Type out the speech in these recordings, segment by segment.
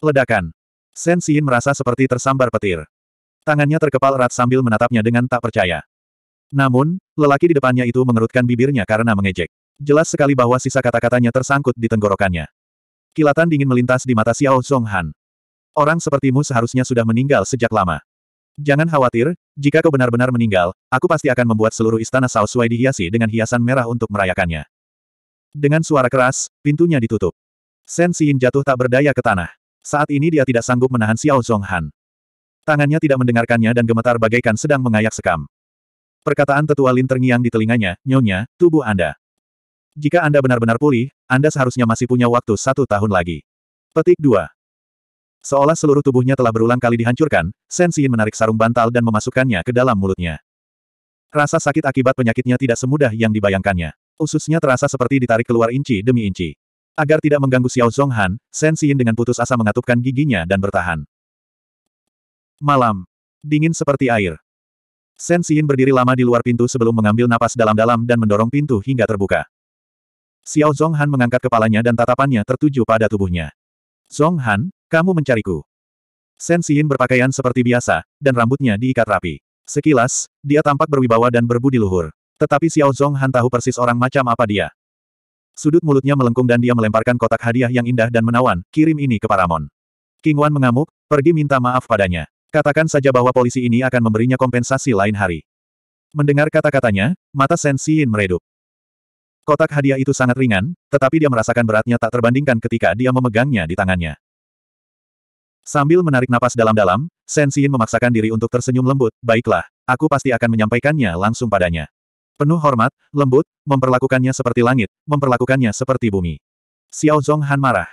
Ledakan. Shen Xin merasa seperti tersambar petir. Tangannya terkepal erat sambil menatapnya dengan tak percaya. Namun, lelaki di depannya itu mengerutkan bibirnya karena mengejek. Jelas sekali bahwa sisa kata-katanya tersangkut di tenggorokannya. Kilatan dingin melintas di mata Xiao Zhonghan. Orang sepertimu seharusnya sudah meninggal sejak lama. Jangan khawatir, jika kau benar-benar meninggal, aku pasti akan membuat seluruh istana Sao Sui dihiasi dengan hiasan merah untuk merayakannya. Dengan suara keras, pintunya ditutup. Shen Xin jatuh tak berdaya ke tanah. Saat ini dia tidak sanggup menahan Xiao Zonghan. Tangannya tidak mendengarkannya dan gemetar bagaikan sedang mengayak sekam. Perkataan tetua Lin terngiang di telinganya, nyonya, tubuh Anda. Jika Anda benar-benar pulih, Anda seharusnya masih punya waktu satu tahun lagi. Petik 2. Seolah seluruh tubuhnya telah berulang kali dihancurkan, Shen Xin menarik sarung bantal dan memasukkannya ke dalam mulutnya. Rasa sakit akibat penyakitnya tidak semudah yang dibayangkannya. Ususnya terasa seperti ditarik keluar inci demi inci. Agar tidak mengganggu Xiao Zonghan, Shen Xin dengan putus asa mengatupkan giginya dan bertahan. Malam. Dingin seperti air. Shen Xin berdiri lama di luar pintu sebelum mengambil napas dalam-dalam dan mendorong pintu hingga terbuka. Xiao Zonghan mengangkat kepalanya dan tatapannya tertuju pada tubuhnya. Zhonghan, kamu mencariku. Shen Xin berpakaian seperti biasa, dan rambutnya diikat rapi. Sekilas, dia tampak berwibawa dan berbudi luhur. Tetapi Xiao Zonghan tahu persis orang macam apa dia. Sudut mulutnya melengkung dan dia melemparkan kotak hadiah yang indah dan menawan, kirim ini ke Paramon. King Wan mengamuk, pergi minta maaf padanya. Katakan saja bahwa polisi ini akan memberinya kompensasi lain hari. Mendengar kata-katanya, mata Sensiin meredup. Kotak hadiah itu sangat ringan, tetapi dia merasakan beratnya tak terbandingkan ketika dia memegangnya di tangannya. Sambil menarik napas dalam-dalam, Sensiin memaksakan diri untuk tersenyum lembut, baiklah, aku pasti akan menyampaikannya langsung padanya. Penuh hormat, lembut, memperlakukannya seperti langit, memperlakukannya seperti bumi. Xiao Zong Han marah.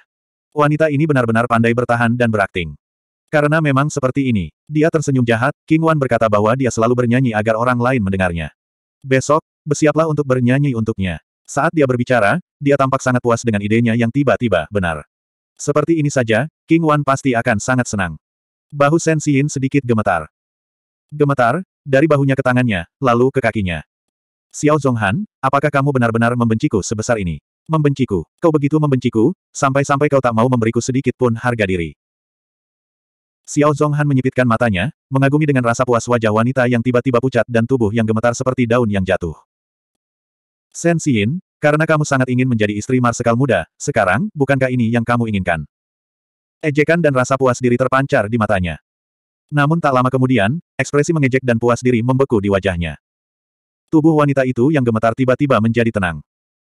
Wanita ini benar-benar pandai bertahan dan berakting. Karena memang seperti ini, dia tersenyum jahat, King Wan berkata bahwa dia selalu bernyanyi agar orang lain mendengarnya. Besok, bersiaplah untuk bernyanyi untuknya. Saat dia berbicara, dia tampak sangat puas dengan idenya yang tiba-tiba benar. Seperti ini saja, King Wan pasti akan sangat senang. Bahu Sen Xin sedikit gemetar. Gemetar, dari bahunya ke tangannya, lalu ke kakinya. Xiao Zonghan, apakah kamu benar-benar membenciku sebesar ini? Membenciku, kau begitu membenciku, sampai-sampai kau tak mau memberiku sedikit pun harga diri. Xiao Zonghan menyipitkan matanya, mengagumi dengan rasa puas wajah wanita yang tiba-tiba pucat dan tubuh yang gemetar seperti daun yang jatuh. Shen Xin, karena kamu sangat ingin menjadi istri marsekal muda, sekarang, bukankah ini yang kamu inginkan? Ejekan dan rasa puas diri terpancar di matanya. Namun tak lama kemudian, ekspresi mengejek dan puas diri membeku di wajahnya. Tubuh wanita itu yang gemetar tiba-tiba menjadi tenang.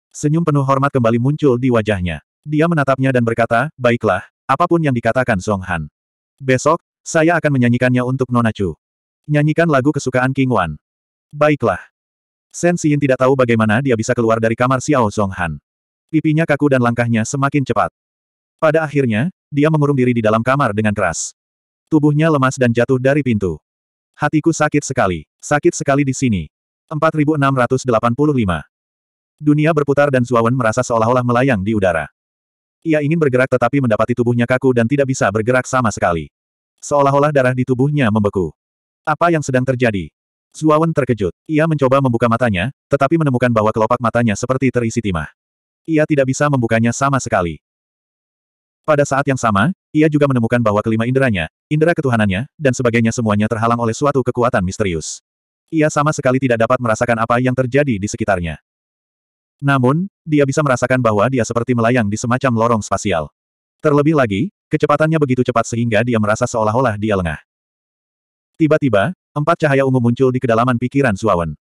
Senyum penuh hormat kembali muncul di wajahnya. Dia menatapnya dan berkata, baiklah, apapun yang dikatakan Song Han. Besok, saya akan menyanyikannya untuk Nona Chu. Nyanyikan lagu kesukaan King Wan. Baiklah. Sen Xin tidak tahu bagaimana dia bisa keluar dari kamar Xiao Song Han. Pipinya kaku dan langkahnya semakin cepat. Pada akhirnya, dia mengurung diri di dalam kamar dengan keras. Tubuhnya lemas dan jatuh dari pintu. Hatiku sakit sekali, sakit sekali di sini. 4685. Dunia berputar dan Zuawan merasa seolah-olah melayang di udara. Ia ingin bergerak tetapi mendapati tubuhnya kaku dan tidak bisa bergerak sama sekali. Seolah-olah darah di tubuhnya membeku. Apa yang sedang terjadi? Zuawan terkejut. Ia mencoba membuka matanya, tetapi menemukan bahwa kelopak matanya seperti terisi timah. Ia tidak bisa membukanya sama sekali. Pada saat yang sama, ia juga menemukan bahwa kelima inderanya, indera ketuhanannya, dan sebagainya semuanya terhalang oleh suatu kekuatan misterius. Ia sama sekali tidak dapat merasakan apa yang terjadi di sekitarnya. Namun, dia bisa merasakan bahwa dia seperti melayang di semacam lorong spasial. Terlebih lagi, kecepatannya begitu cepat sehingga dia merasa seolah-olah dia lengah. Tiba-tiba, empat cahaya ungu muncul di kedalaman pikiran Suawen.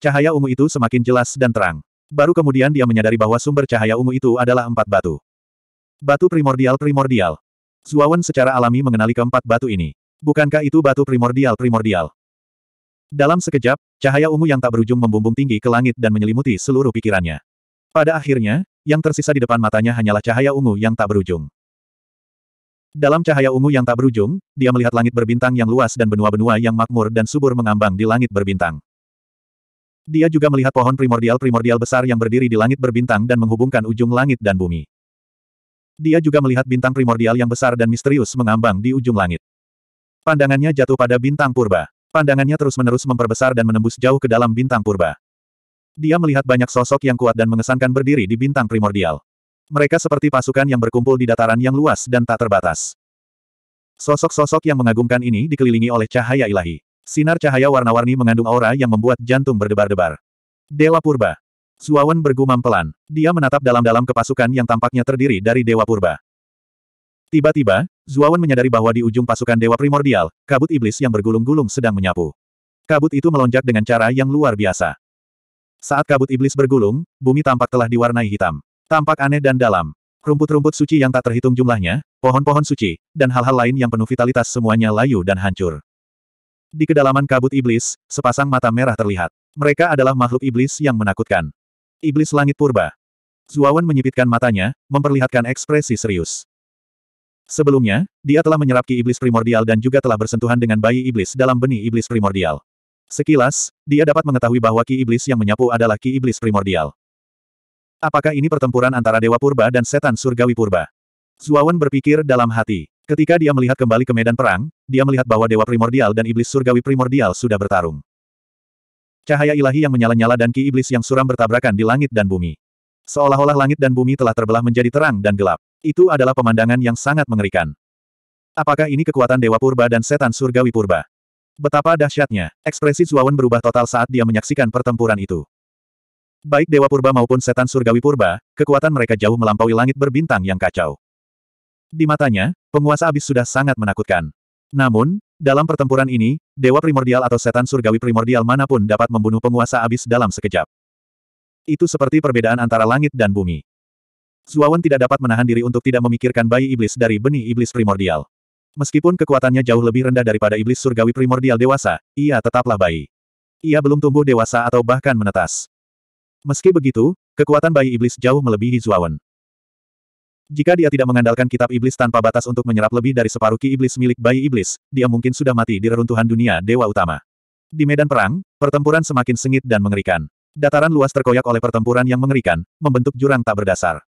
Cahaya ungu itu semakin jelas dan terang. Baru kemudian dia menyadari bahwa sumber cahaya ungu itu adalah empat batu. Batu primordial-primordial. Suawen secara alami mengenali keempat batu ini. Bukankah itu batu primordial-primordial? Dalam sekejap, cahaya ungu yang tak berujung membumbung tinggi ke langit dan menyelimuti seluruh pikirannya. Pada akhirnya, yang tersisa di depan matanya hanyalah cahaya ungu yang tak berujung. Dalam cahaya ungu yang tak berujung, dia melihat langit berbintang yang luas dan benua-benua yang makmur dan subur mengambang di langit berbintang. Dia juga melihat pohon primordial-primordial besar yang berdiri di langit berbintang dan menghubungkan ujung langit dan bumi. Dia juga melihat bintang primordial yang besar dan misterius mengambang di ujung langit. Pandangannya jatuh pada bintang purba. Pandangannya terus-menerus memperbesar dan menembus jauh ke dalam bintang purba. Dia melihat banyak sosok yang kuat dan mengesankan berdiri di bintang primordial. Mereka seperti pasukan yang berkumpul di dataran yang luas dan tak terbatas. Sosok-sosok yang mengagumkan ini dikelilingi oleh cahaya ilahi. Sinar cahaya warna-warni mengandung aura yang membuat jantung berdebar-debar. Dewa Purba. Suawan bergumam pelan. Dia menatap dalam-dalam ke pasukan yang tampaknya terdiri dari Dewa Purba. Tiba-tiba, Zuawan menyadari bahwa di ujung pasukan Dewa Primordial, kabut iblis yang bergulung-gulung sedang menyapu. Kabut itu melonjak dengan cara yang luar biasa. Saat kabut iblis bergulung, bumi tampak telah diwarnai hitam. Tampak aneh dan dalam. Rumput-rumput suci yang tak terhitung jumlahnya, pohon-pohon suci, dan hal-hal lain yang penuh vitalitas semuanya layu dan hancur. Di kedalaman kabut iblis, sepasang mata merah terlihat. Mereka adalah makhluk iblis yang menakutkan. Iblis langit purba. Zuawan menyipitkan matanya, memperlihatkan ekspresi serius. Sebelumnya, dia telah menyerap ki iblis primordial dan juga telah bersentuhan dengan bayi iblis dalam benih iblis primordial. Sekilas, dia dapat mengetahui bahwa ki iblis yang menyapu adalah ki iblis primordial. Apakah ini pertempuran antara Dewa Purba dan Setan Surgawi Purba? Zuawan berpikir dalam hati. Ketika dia melihat kembali ke medan perang, dia melihat bahwa Dewa Primordial dan Iblis Surgawi Primordial sudah bertarung. Cahaya ilahi yang menyala-nyala dan ki iblis yang suram bertabrakan di langit dan bumi. Seolah-olah langit dan bumi telah terbelah menjadi terang dan gelap. Itu adalah pemandangan yang sangat mengerikan. Apakah ini kekuatan Dewa Purba dan Setan Surgawi Purba? Betapa dahsyatnya, ekspresi Zuawan berubah total saat dia menyaksikan pertempuran itu. Baik Dewa Purba maupun Setan Surgawi Purba, kekuatan mereka jauh melampaui langit berbintang yang kacau. Di matanya, penguasa abis sudah sangat menakutkan. Namun, dalam pertempuran ini, Dewa Primordial atau Setan Surgawi Primordial manapun dapat membunuh penguasa abis dalam sekejap. Itu seperti perbedaan antara langit dan bumi. Zuawan tidak dapat menahan diri untuk tidak memikirkan bayi iblis dari benih iblis primordial. Meskipun kekuatannya jauh lebih rendah daripada iblis surgawi primordial dewasa, ia tetaplah bayi. Ia belum tumbuh dewasa atau bahkan menetas. Meski begitu, kekuatan bayi iblis jauh melebihi Zuawan. Jika dia tidak mengandalkan kitab iblis tanpa batas untuk menyerap lebih dari separuh ki iblis milik bayi iblis, dia mungkin sudah mati di reruntuhan dunia dewa utama. Di medan perang, pertempuran semakin sengit dan mengerikan. Dataran luas terkoyak oleh pertempuran yang mengerikan, membentuk jurang tak berdasar.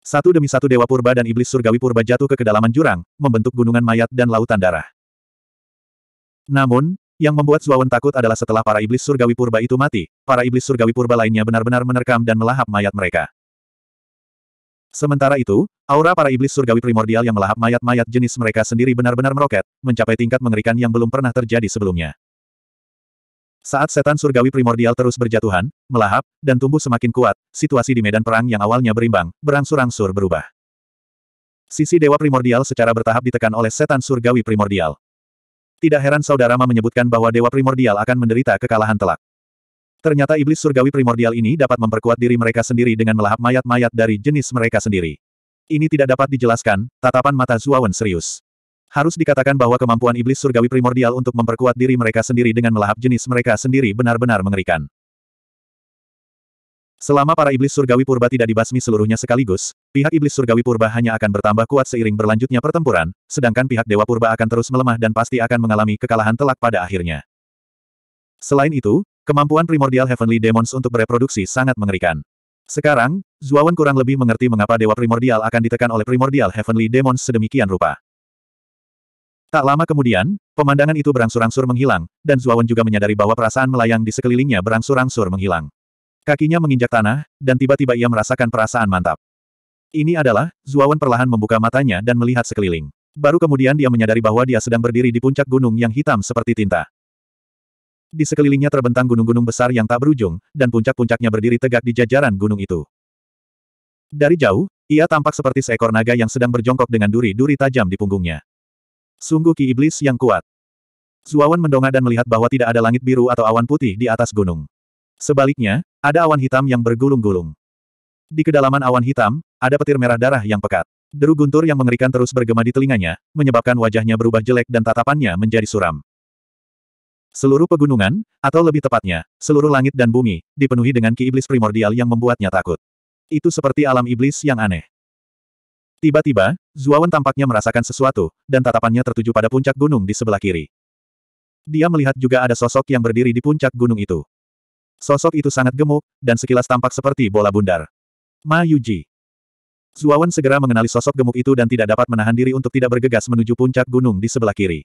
Satu demi satu dewa purba dan iblis surgawi purba jatuh ke kedalaman jurang, membentuk gunungan mayat dan lautan darah. Namun, yang membuat Zuawan takut adalah setelah para iblis surgawi purba itu mati, para iblis surgawi purba lainnya benar-benar menerkam dan melahap mayat mereka. Sementara itu, aura para iblis surgawi primordial yang melahap mayat-mayat jenis mereka sendiri benar-benar meroket, mencapai tingkat mengerikan yang belum pernah terjadi sebelumnya. Saat setan surgawi primordial terus berjatuhan, melahap, dan tumbuh semakin kuat, situasi di medan perang yang awalnya berimbang, berangsur-angsur berubah. Sisi dewa primordial secara bertahap ditekan oleh setan surgawi primordial. Tidak heran saudara menyebutkan bahwa dewa primordial akan menderita kekalahan telak. Ternyata iblis surgawi primordial ini dapat memperkuat diri mereka sendiri dengan melahap mayat-mayat dari jenis mereka sendiri. Ini tidak dapat dijelaskan, tatapan mata Zuawan serius. Harus dikatakan bahwa kemampuan iblis surgawi primordial untuk memperkuat diri mereka sendiri dengan melahap jenis mereka sendiri benar-benar mengerikan. Selama para iblis surgawi purba tidak dibasmi seluruhnya sekaligus, pihak iblis surgawi purba hanya akan bertambah kuat seiring berlanjutnya pertempuran, sedangkan pihak dewa purba akan terus melemah dan pasti akan mengalami kekalahan telak pada akhirnya. Selain itu, kemampuan primordial Heavenly Demons untuk bereproduksi sangat mengerikan. Sekarang, Zuawan kurang lebih mengerti mengapa Dewa Primordial akan ditekan oleh Primordial Heavenly Demons sedemikian rupa. Tak lama kemudian, pemandangan itu berangsur-angsur menghilang, dan Zuawan juga menyadari bahwa perasaan melayang di sekelilingnya berangsur-angsur menghilang. Kakinya menginjak tanah, dan tiba-tiba ia merasakan perasaan mantap. Ini adalah, Zuawan perlahan membuka matanya dan melihat sekeliling. Baru kemudian dia menyadari bahwa dia sedang berdiri di puncak gunung yang hitam seperti tinta. Di sekelilingnya terbentang gunung-gunung besar yang tak berujung, dan puncak-puncaknya berdiri tegak di jajaran gunung itu. Dari jauh, ia tampak seperti seekor naga yang sedang berjongkok dengan duri-duri tajam di punggungnya. Sungguh ki iblis yang kuat. Zuawan mendongak dan melihat bahwa tidak ada langit biru atau awan putih di atas gunung. Sebaliknya, ada awan hitam yang bergulung-gulung. Di kedalaman awan hitam, ada petir merah darah yang pekat. Deru guntur yang mengerikan terus bergema di telinganya, menyebabkan wajahnya berubah jelek dan tatapannya menjadi suram. Seluruh pegunungan, atau lebih tepatnya, seluruh langit dan bumi, dipenuhi dengan ki iblis primordial yang membuatnya takut. Itu seperti alam iblis yang aneh. Tiba-tiba, Zuawan tampaknya merasakan sesuatu, dan tatapannya tertuju pada puncak gunung di sebelah kiri. Dia melihat juga ada sosok yang berdiri di puncak gunung itu. Sosok itu sangat gemuk, dan sekilas tampak seperti bola bundar. Ma Yuji. Zuawan segera mengenali sosok gemuk itu dan tidak dapat menahan diri untuk tidak bergegas menuju puncak gunung di sebelah kiri.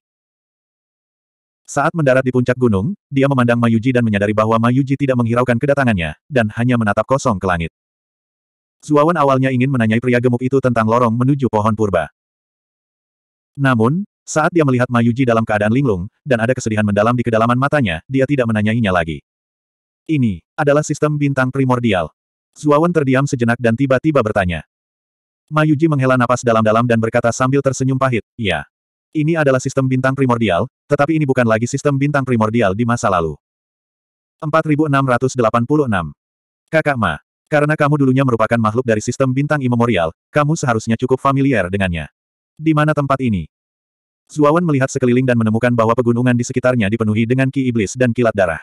Saat mendarat di puncak gunung, dia memandang Mayuji dan menyadari bahwa Mayuji tidak menghiraukan kedatangannya, dan hanya menatap kosong ke langit. Zuawan awalnya ingin menanyai pria gemuk itu tentang lorong menuju pohon purba. Namun, saat dia melihat Mayuji dalam keadaan linglung, dan ada kesedihan mendalam di kedalaman matanya, dia tidak menanyainya lagi. Ini adalah sistem bintang primordial. Zuawan terdiam sejenak dan tiba-tiba bertanya. Mayuji menghela napas dalam-dalam dan berkata sambil tersenyum pahit, "Ya. Ini adalah sistem bintang primordial, tetapi ini bukan lagi sistem bintang primordial di masa lalu." 4686. Kakak Ma. Karena kamu dulunya merupakan makhluk dari sistem bintang imemorial, kamu seharusnya cukup familiar dengannya. Di mana tempat ini? Zuawan melihat sekeliling dan menemukan bahwa pegunungan di sekitarnya dipenuhi dengan ki iblis dan kilat darah.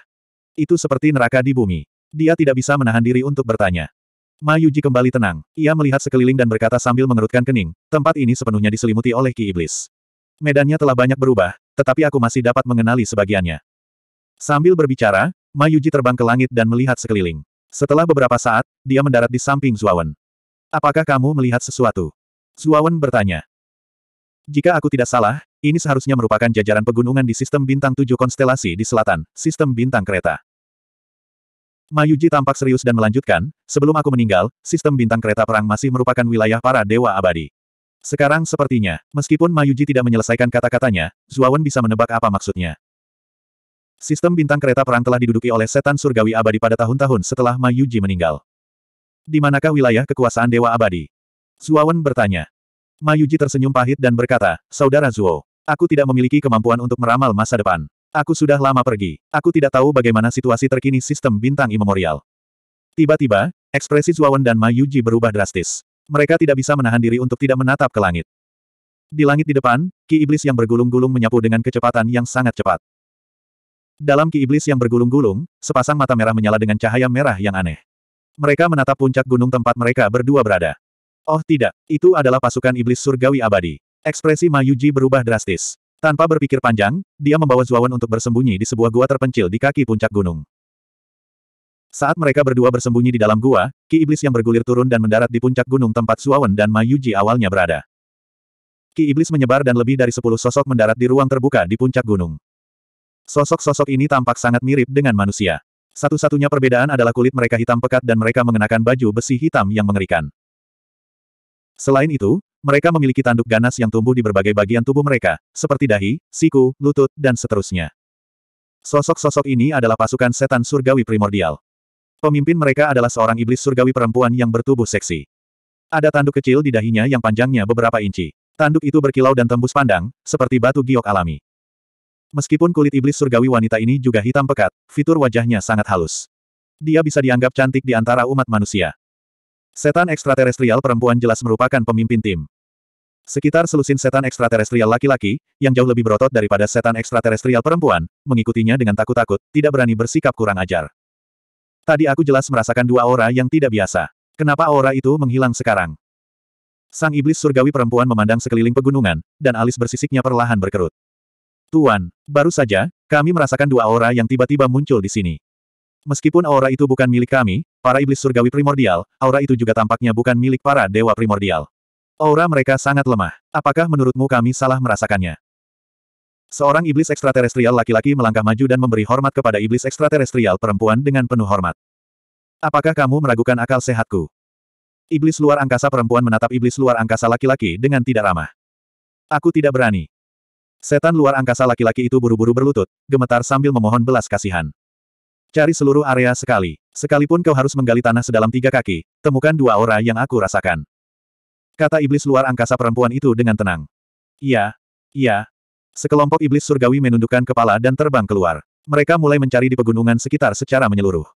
Itu seperti neraka di bumi. Dia tidak bisa menahan diri untuk bertanya. Ma Yuji kembali tenang. Ia melihat sekeliling dan berkata sambil mengerutkan kening, tempat ini sepenuhnya diselimuti oleh ki iblis. Medannya telah banyak berubah, tetapi aku masih dapat mengenali sebagiannya. Sambil berbicara, Ma Yuji terbang ke langit dan melihat sekeliling. Setelah beberapa saat, dia mendarat di samping Zuawan. Apakah kamu melihat sesuatu? Zuawan bertanya. Jika aku tidak salah, ini seharusnya merupakan jajaran pegunungan di sistem bintang tujuh konstelasi di selatan, sistem bintang kereta. Mayuji tampak serius dan melanjutkan, sebelum aku meninggal, sistem bintang kereta perang masih merupakan wilayah para dewa abadi. Sekarang sepertinya, meskipun Mayuji tidak menyelesaikan kata-katanya, Zuawan bisa menebak apa maksudnya. Sistem bintang kereta perang telah diduduki oleh setan surgawi abadi pada tahun-tahun setelah Ma Yuji meninggal. Di manakah wilayah kekuasaan Dewa Abadi? Zuawan bertanya. Ma Yuji tersenyum pahit dan berkata, Saudara Zuo, aku tidak memiliki kemampuan untuk meramal masa depan. Aku sudah lama pergi. Aku tidak tahu bagaimana situasi terkini sistem bintang imemorial. Tiba-tiba, ekspresi Zuawan dan Ma Yuji berubah drastis. Mereka tidak bisa menahan diri untuk tidak menatap ke langit. Di langit di depan, ki iblis yang bergulung-gulung menyapu dengan kecepatan yang sangat cepat. Dalam ki iblis yang bergulung-gulung, sepasang mata merah menyala dengan cahaya merah yang aneh. Mereka menatap puncak gunung tempat mereka berdua berada. Oh tidak, itu adalah pasukan iblis surgawi abadi. Ekspresi Mayuji berubah drastis. Tanpa berpikir panjang, dia membawa Zuawan untuk bersembunyi di sebuah gua terpencil di kaki puncak gunung. Saat mereka berdua bersembunyi di dalam gua, Ki Iblis yang bergulir turun dan mendarat di puncak gunung tempat Zuawan dan Mayuji awalnya berada. Ki Iblis menyebar dan lebih dari sepuluh sosok mendarat di ruang terbuka di puncak gunung. Sosok-sosok ini tampak sangat mirip dengan manusia. Satu-satunya perbedaan adalah kulit mereka hitam pekat dan mereka mengenakan baju besi hitam yang mengerikan. Selain itu, mereka memiliki tanduk ganas yang tumbuh di berbagai bagian tubuh mereka, seperti dahi, siku, lutut, dan seterusnya. Sosok-sosok ini adalah pasukan setan surgawi primordial. Pemimpin mereka adalah seorang iblis surgawi perempuan yang bertubuh seksi. Ada tanduk kecil di dahinya yang panjangnya beberapa inci. Tanduk itu berkilau dan tembus pandang, seperti batu giok alami. Meskipun kulit iblis surgawi wanita ini juga hitam pekat, fitur wajahnya sangat halus. Dia bisa dianggap cantik di antara umat manusia. Setan ekstraterestrial perempuan jelas merupakan pemimpin tim. Sekitar selusin setan ekstraterestrial laki-laki, yang jauh lebih berotot daripada setan ekstraterestrial perempuan, mengikutinya dengan takut-takut, tidak berani bersikap kurang ajar. Tadi aku jelas merasakan dua aura yang tidak biasa. Kenapa aura itu menghilang sekarang? Sang iblis surgawi perempuan memandang sekeliling pegunungan, dan alis bersisiknya perlahan berkerut. Tuan, baru saja, kami merasakan dua aura yang tiba-tiba muncul di sini. Meskipun aura itu bukan milik kami, para iblis surgawi primordial, aura itu juga tampaknya bukan milik para dewa primordial. Aura mereka sangat lemah. Apakah menurutmu kami salah merasakannya? Seorang iblis ekstraterestrial laki-laki melangkah maju dan memberi hormat kepada iblis ekstraterestrial perempuan dengan penuh hormat. Apakah kamu meragukan akal sehatku? Iblis luar angkasa perempuan menatap iblis luar angkasa laki-laki dengan tidak ramah. Aku tidak berani. Setan luar angkasa laki-laki itu buru-buru berlutut, gemetar sambil memohon belas kasihan. Cari seluruh area sekali. Sekalipun kau harus menggali tanah sedalam tiga kaki, temukan dua aura yang aku rasakan. Kata iblis luar angkasa perempuan itu dengan tenang. Iya, iya. Sekelompok iblis surgawi menundukkan kepala dan terbang keluar. Mereka mulai mencari di pegunungan sekitar secara menyeluruh.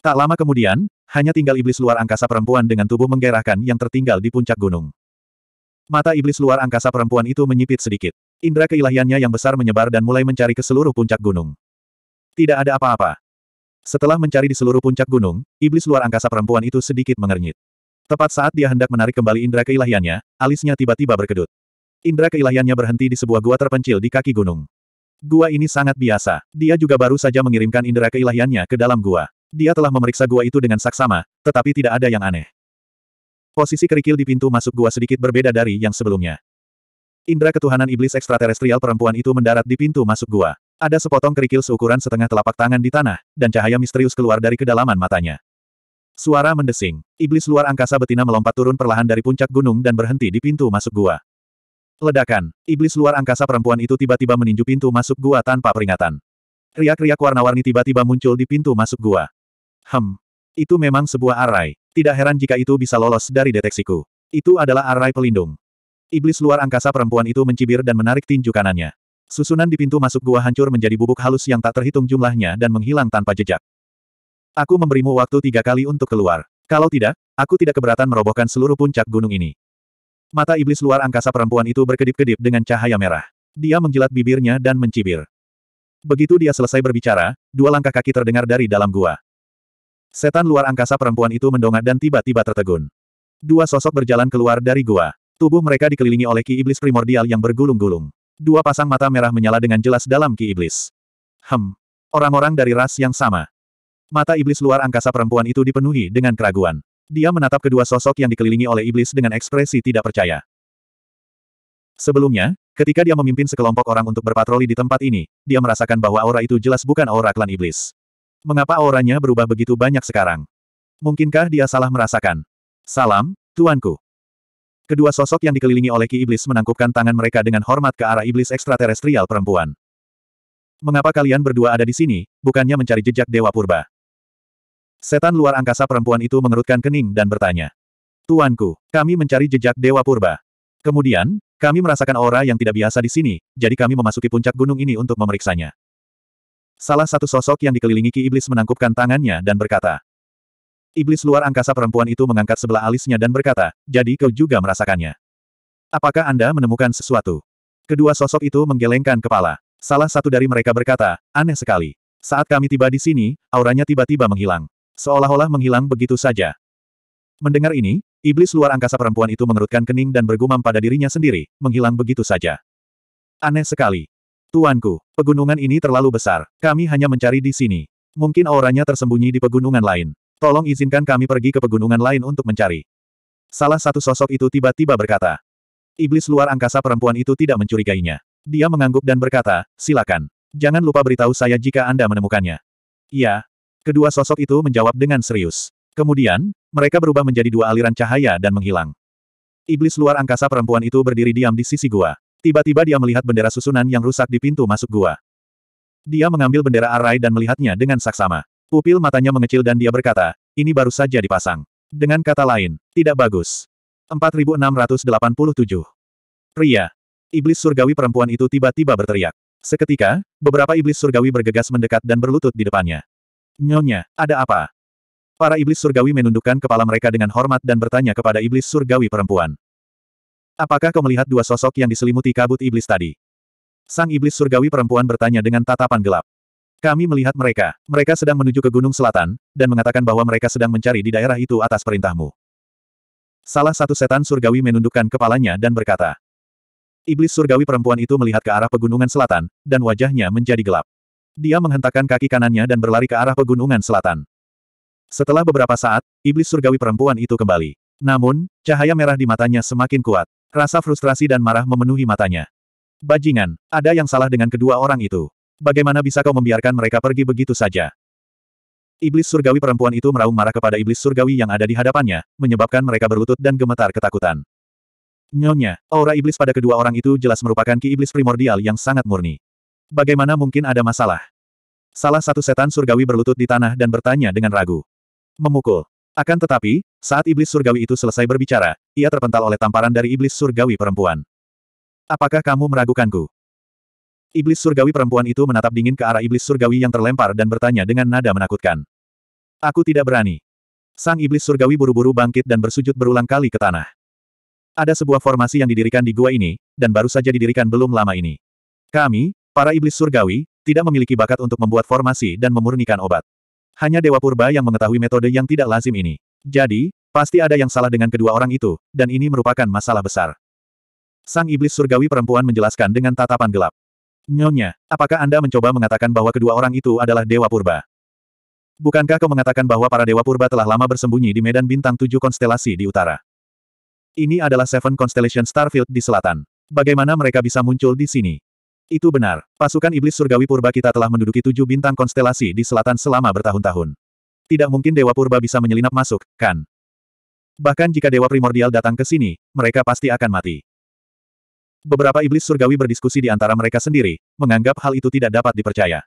Tak lama kemudian, hanya tinggal iblis luar angkasa perempuan dengan tubuh menggerahkan yang tertinggal di puncak gunung. Mata iblis luar angkasa perempuan itu menyipit sedikit. Indra keilahiannya yang besar menyebar dan mulai mencari ke seluruh puncak gunung. Tidak ada apa-apa. Setelah mencari di seluruh puncak gunung, iblis luar angkasa perempuan itu sedikit mengernyit. Tepat saat dia hendak menarik kembali indra keilahiannya, alisnya tiba-tiba berkedut. Indra keilahiannya berhenti di sebuah gua terpencil di kaki gunung. Gua ini sangat biasa. Dia juga baru saja mengirimkan indra keilahiannya ke dalam gua. Dia telah memeriksa gua itu dengan saksama, tetapi tidak ada yang aneh. Posisi kerikil di pintu masuk gua sedikit berbeda dari yang sebelumnya. Indra ketuhanan iblis ekstraterestrial perempuan itu mendarat di pintu masuk gua. Ada sepotong kerikil seukuran setengah telapak tangan di tanah, dan cahaya misterius keluar dari kedalaman matanya. Suara mendesing. Iblis luar angkasa betina melompat turun perlahan dari puncak gunung dan berhenti di pintu masuk gua. Ledakan. Iblis luar angkasa perempuan itu tiba-tiba meninju pintu masuk gua tanpa peringatan. Riak-riak warna-warni tiba-tiba muncul di pintu masuk gua. Hem. Itu memang sebuah arai. Tidak heran jika itu bisa lolos dari deteksiku. Itu adalah arai pelindung. Iblis luar angkasa perempuan itu mencibir dan menarik tinju kanannya. Susunan di pintu masuk gua hancur menjadi bubuk halus yang tak terhitung jumlahnya dan menghilang tanpa jejak. Aku memberimu waktu tiga kali untuk keluar. Kalau tidak, aku tidak keberatan merobohkan seluruh puncak gunung ini. Mata iblis luar angkasa perempuan itu berkedip-kedip dengan cahaya merah. Dia menjilat bibirnya dan mencibir. Begitu dia selesai berbicara, dua langkah kaki terdengar dari dalam gua. Setan luar angkasa perempuan itu mendongak dan tiba-tiba tertegun. Dua sosok berjalan keluar dari gua. Tubuh mereka dikelilingi oleh ki iblis primordial yang bergulung-gulung. Dua pasang mata merah menyala dengan jelas dalam ki iblis. Hem. Orang-orang dari ras yang sama. Mata iblis luar angkasa perempuan itu dipenuhi dengan keraguan. Dia menatap kedua sosok yang dikelilingi oleh iblis dengan ekspresi tidak percaya. Sebelumnya, ketika dia memimpin sekelompok orang untuk berpatroli di tempat ini, dia merasakan bahwa aura itu jelas bukan aura klan iblis. Mengapa auranya berubah begitu banyak sekarang? Mungkinkah dia salah merasakan? Salam, tuanku. Kedua sosok yang dikelilingi oleh Ki Iblis menangkupkan tangan mereka dengan hormat ke arah Iblis ekstraterestrial perempuan. Mengapa kalian berdua ada di sini, bukannya mencari jejak Dewa Purba? Setan luar angkasa perempuan itu mengerutkan kening dan bertanya. Tuanku, kami mencari jejak Dewa Purba. Kemudian, kami merasakan aura yang tidak biasa di sini, jadi kami memasuki puncak gunung ini untuk memeriksanya. Salah satu sosok yang dikelilingi Ki Iblis menangkupkan tangannya dan berkata, Iblis luar angkasa perempuan itu mengangkat sebelah alisnya dan berkata, jadi kau juga merasakannya. Apakah Anda menemukan sesuatu? Kedua sosok itu menggelengkan kepala. Salah satu dari mereka berkata, aneh sekali. Saat kami tiba di sini, auranya tiba-tiba menghilang. Seolah-olah menghilang begitu saja. Mendengar ini, iblis luar angkasa perempuan itu mengerutkan kening dan bergumam pada dirinya sendiri, menghilang begitu saja. Aneh sekali. Tuanku, pegunungan ini terlalu besar. Kami hanya mencari di sini. Mungkin auranya tersembunyi di pegunungan lain. Tolong izinkan kami pergi ke pegunungan lain untuk mencari. Salah satu sosok itu tiba-tiba berkata. Iblis luar angkasa perempuan itu tidak mencurigainya. Dia mengangguk dan berkata, silakan. Jangan lupa beritahu saya jika Anda menemukannya. Iya. Kedua sosok itu menjawab dengan serius. Kemudian, mereka berubah menjadi dua aliran cahaya dan menghilang. Iblis luar angkasa perempuan itu berdiri diam di sisi gua. Tiba-tiba dia melihat bendera susunan yang rusak di pintu masuk gua. Dia mengambil bendera Arai dan melihatnya dengan saksama. Pupil matanya mengecil dan dia berkata, ini baru saja dipasang. Dengan kata lain, tidak bagus. 4687. Pria. Iblis surgawi perempuan itu tiba-tiba berteriak. Seketika, beberapa iblis surgawi bergegas mendekat dan berlutut di depannya. Nyonya, ada apa? Para iblis surgawi menundukkan kepala mereka dengan hormat dan bertanya kepada iblis surgawi perempuan. Apakah kau melihat dua sosok yang diselimuti kabut iblis tadi? Sang iblis surgawi perempuan bertanya dengan tatapan gelap. Kami melihat mereka. Mereka sedang menuju ke Gunung Selatan, dan mengatakan bahwa mereka sedang mencari di daerah itu atas perintahmu. Salah satu setan surgawi menundukkan kepalanya dan berkata, Iblis surgawi perempuan itu melihat ke arah pegunungan selatan, dan wajahnya menjadi gelap. Dia menghentakkan kaki kanannya dan berlari ke arah pegunungan selatan. Setelah beberapa saat, iblis surgawi perempuan itu kembali. Namun, cahaya merah di matanya semakin kuat. Rasa frustrasi dan marah memenuhi matanya. Bajingan, ada yang salah dengan kedua orang itu. Bagaimana bisa kau membiarkan mereka pergi begitu saja? Iblis surgawi perempuan itu meraung marah kepada iblis surgawi yang ada di hadapannya, menyebabkan mereka berlutut dan gemetar ketakutan. Nyonya, aura iblis pada kedua orang itu jelas merupakan ki iblis primordial yang sangat murni. Bagaimana mungkin ada masalah? Salah satu setan surgawi berlutut di tanah dan bertanya dengan ragu. Memukul. Akan tetapi, saat iblis surgawi itu selesai berbicara, ia terpental oleh tamparan dari iblis surgawi perempuan. Apakah kamu meragukanku? Iblis surgawi perempuan itu menatap dingin ke arah iblis surgawi yang terlempar dan bertanya dengan nada menakutkan. Aku tidak berani. Sang iblis surgawi buru-buru bangkit dan bersujud berulang kali ke tanah. Ada sebuah formasi yang didirikan di gua ini, dan baru saja didirikan belum lama ini. Kami, para iblis surgawi, tidak memiliki bakat untuk membuat formasi dan memurnikan obat. Hanya Dewa Purba yang mengetahui metode yang tidak lazim ini. Jadi, pasti ada yang salah dengan kedua orang itu, dan ini merupakan masalah besar. Sang iblis surgawi perempuan menjelaskan dengan tatapan gelap. Nyonya, apakah Anda mencoba mengatakan bahwa kedua orang itu adalah Dewa Purba? Bukankah kau mengatakan bahwa para Dewa Purba telah lama bersembunyi di medan bintang tujuh konstelasi di utara? Ini adalah Seven Constellation Starfield di selatan. Bagaimana mereka bisa muncul di sini? Itu benar, pasukan iblis surgawi purba kita telah menduduki tujuh bintang konstelasi di selatan selama bertahun-tahun. Tidak mungkin Dewa Purba bisa menyelinap masuk, kan? Bahkan jika Dewa Primordial datang ke sini, mereka pasti akan mati. Beberapa iblis surgawi berdiskusi di antara mereka sendiri, menganggap hal itu tidak dapat dipercaya.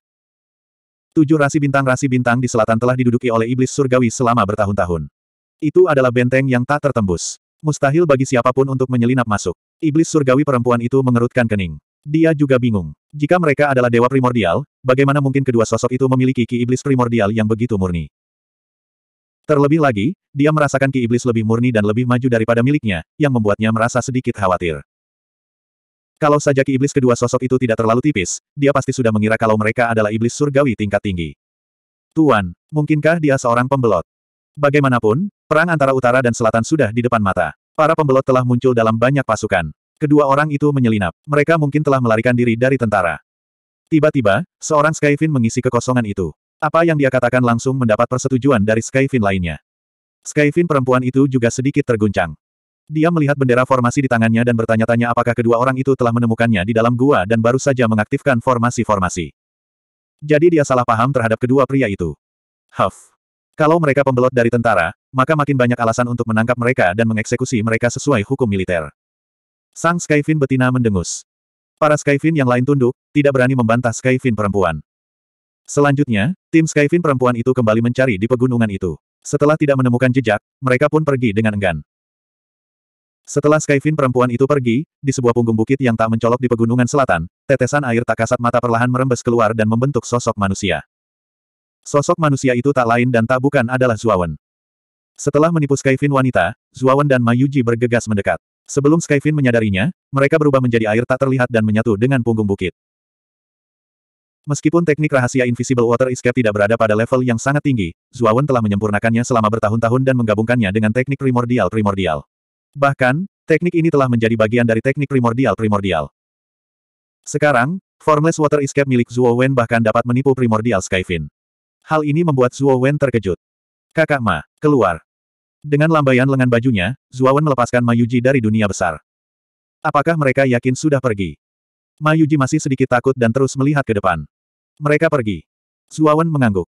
Tujuh rasi bintang-rasi bintang di selatan telah diduduki oleh iblis surgawi selama bertahun-tahun. Itu adalah benteng yang tak tertembus. Mustahil bagi siapapun untuk menyelinap masuk. Iblis surgawi perempuan itu mengerutkan kening. Dia juga bingung. Jika mereka adalah dewa primordial, bagaimana mungkin kedua sosok itu memiliki ki iblis primordial yang begitu murni? Terlebih lagi, dia merasakan ki iblis lebih murni dan lebih maju daripada miliknya, yang membuatnya merasa sedikit khawatir. Kalau saja ki iblis kedua sosok itu tidak terlalu tipis, dia pasti sudah mengira kalau mereka adalah iblis surgawi tingkat tinggi. Tuan, mungkinkah dia seorang pembelot? Bagaimanapun, perang antara utara dan selatan sudah di depan mata. Para pembelot telah muncul dalam banyak pasukan. Kedua orang itu menyelinap. Mereka mungkin telah melarikan diri dari tentara. Tiba-tiba, seorang Skyfin mengisi kekosongan itu. Apa yang dia katakan langsung mendapat persetujuan dari Skyfin lainnya. Skyfin perempuan itu juga sedikit terguncang. Dia melihat bendera formasi di tangannya dan bertanya-tanya apakah kedua orang itu telah menemukannya di dalam gua dan baru saja mengaktifkan formasi-formasi. Jadi dia salah paham terhadap kedua pria itu. Huff. Kalau mereka pembelot dari tentara, maka makin banyak alasan untuk menangkap mereka dan mengeksekusi mereka sesuai hukum militer. Sang Skyfin betina mendengus. Para Skyfin yang lain tunduk, tidak berani membantah Skyfin perempuan. Selanjutnya, tim Skyfin perempuan itu kembali mencari di pegunungan itu. Setelah tidak menemukan jejak, mereka pun pergi dengan enggan. Setelah Skyfin perempuan itu pergi, di sebuah punggung bukit yang tak mencolok di pegunungan selatan, tetesan air tak kasat mata perlahan merembes keluar dan membentuk sosok manusia. Sosok manusia itu tak lain dan tak bukan adalah Zuawan. Setelah menipu Skyfin wanita, Zuawan dan Mayuji bergegas mendekat. Sebelum Skyfin menyadarinya, mereka berubah menjadi air tak terlihat dan menyatu dengan punggung bukit. Meskipun teknik rahasia Invisible Water Escape tidak berada pada level yang sangat tinggi, Zuawan telah menyempurnakannya selama bertahun-tahun dan menggabungkannya dengan teknik primordial-primordial. Bahkan, teknik ini telah menjadi bagian dari teknik primordial-primordial. Sekarang, Formless Water Escape milik Zuo Wen bahkan dapat menipu primordial Skyfin. Hal ini membuat Zuo Wen terkejut. Kakak Ma, keluar. Dengan lambaian lengan bajunya, Zuo Wen melepaskan Mayuji dari dunia besar. Apakah mereka yakin sudah pergi? Mayuji masih sedikit takut dan terus melihat ke depan. Mereka pergi. Zuo Wen mengangguk.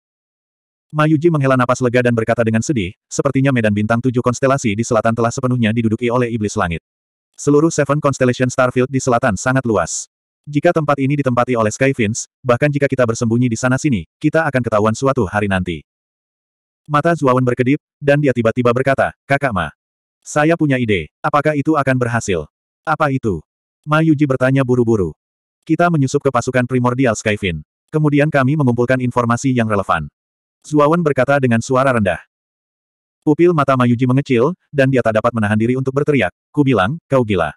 Mayuji menghela napas lega dan berkata dengan sedih, sepertinya medan bintang tujuh konstelasi di selatan telah sepenuhnya diduduki oleh iblis langit. Seluruh Seven Constellation Starfield di selatan sangat luas. Jika tempat ini ditempati oleh Skyfins, bahkan jika kita bersembunyi di sana-sini, kita akan ketahuan suatu hari nanti. Mata Zuawan berkedip, dan dia tiba-tiba berkata, Kakak Ma. Saya punya ide, apakah itu akan berhasil? Apa itu? Ma bertanya buru-buru. Kita menyusup ke pasukan primordial Skyfin. Kemudian kami mengumpulkan informasi yang relevan. Zuawan berkata dengan suara rendah. Pupil mata Mayuji mengecil, dan dia tak dapat menahan diri untuk berteriak, ku bilang, kau gila.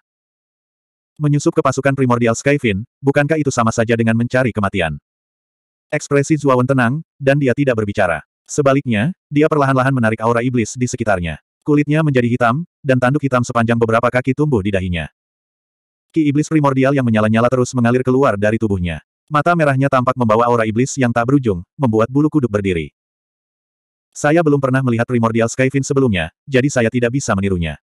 Menyusup ke pasukan primordial Skyfin, bukankah itu sama saja dengan mencari kematian? Ekspresi Zuawan tenang, dan dia tidak berbicara. Sebaliknya, dia perlahan-lahan menarik aura iblis di sekitarnya. Kulitnya menjadi hitam, dan tanduk hitam sepanjang beberapa kaki tumbuh di dahinya. Ki iblis primordial yang menyala-nyala terus mengalir keluar dari tubuhnya. Mata merahnya tampak membawa aura iblis yang tak berujung, membuat bulu kuduk berdiri. Saya belum pernah melihat primordial Skyfin sebelumnya, jadi saya tidak bisa menirunya.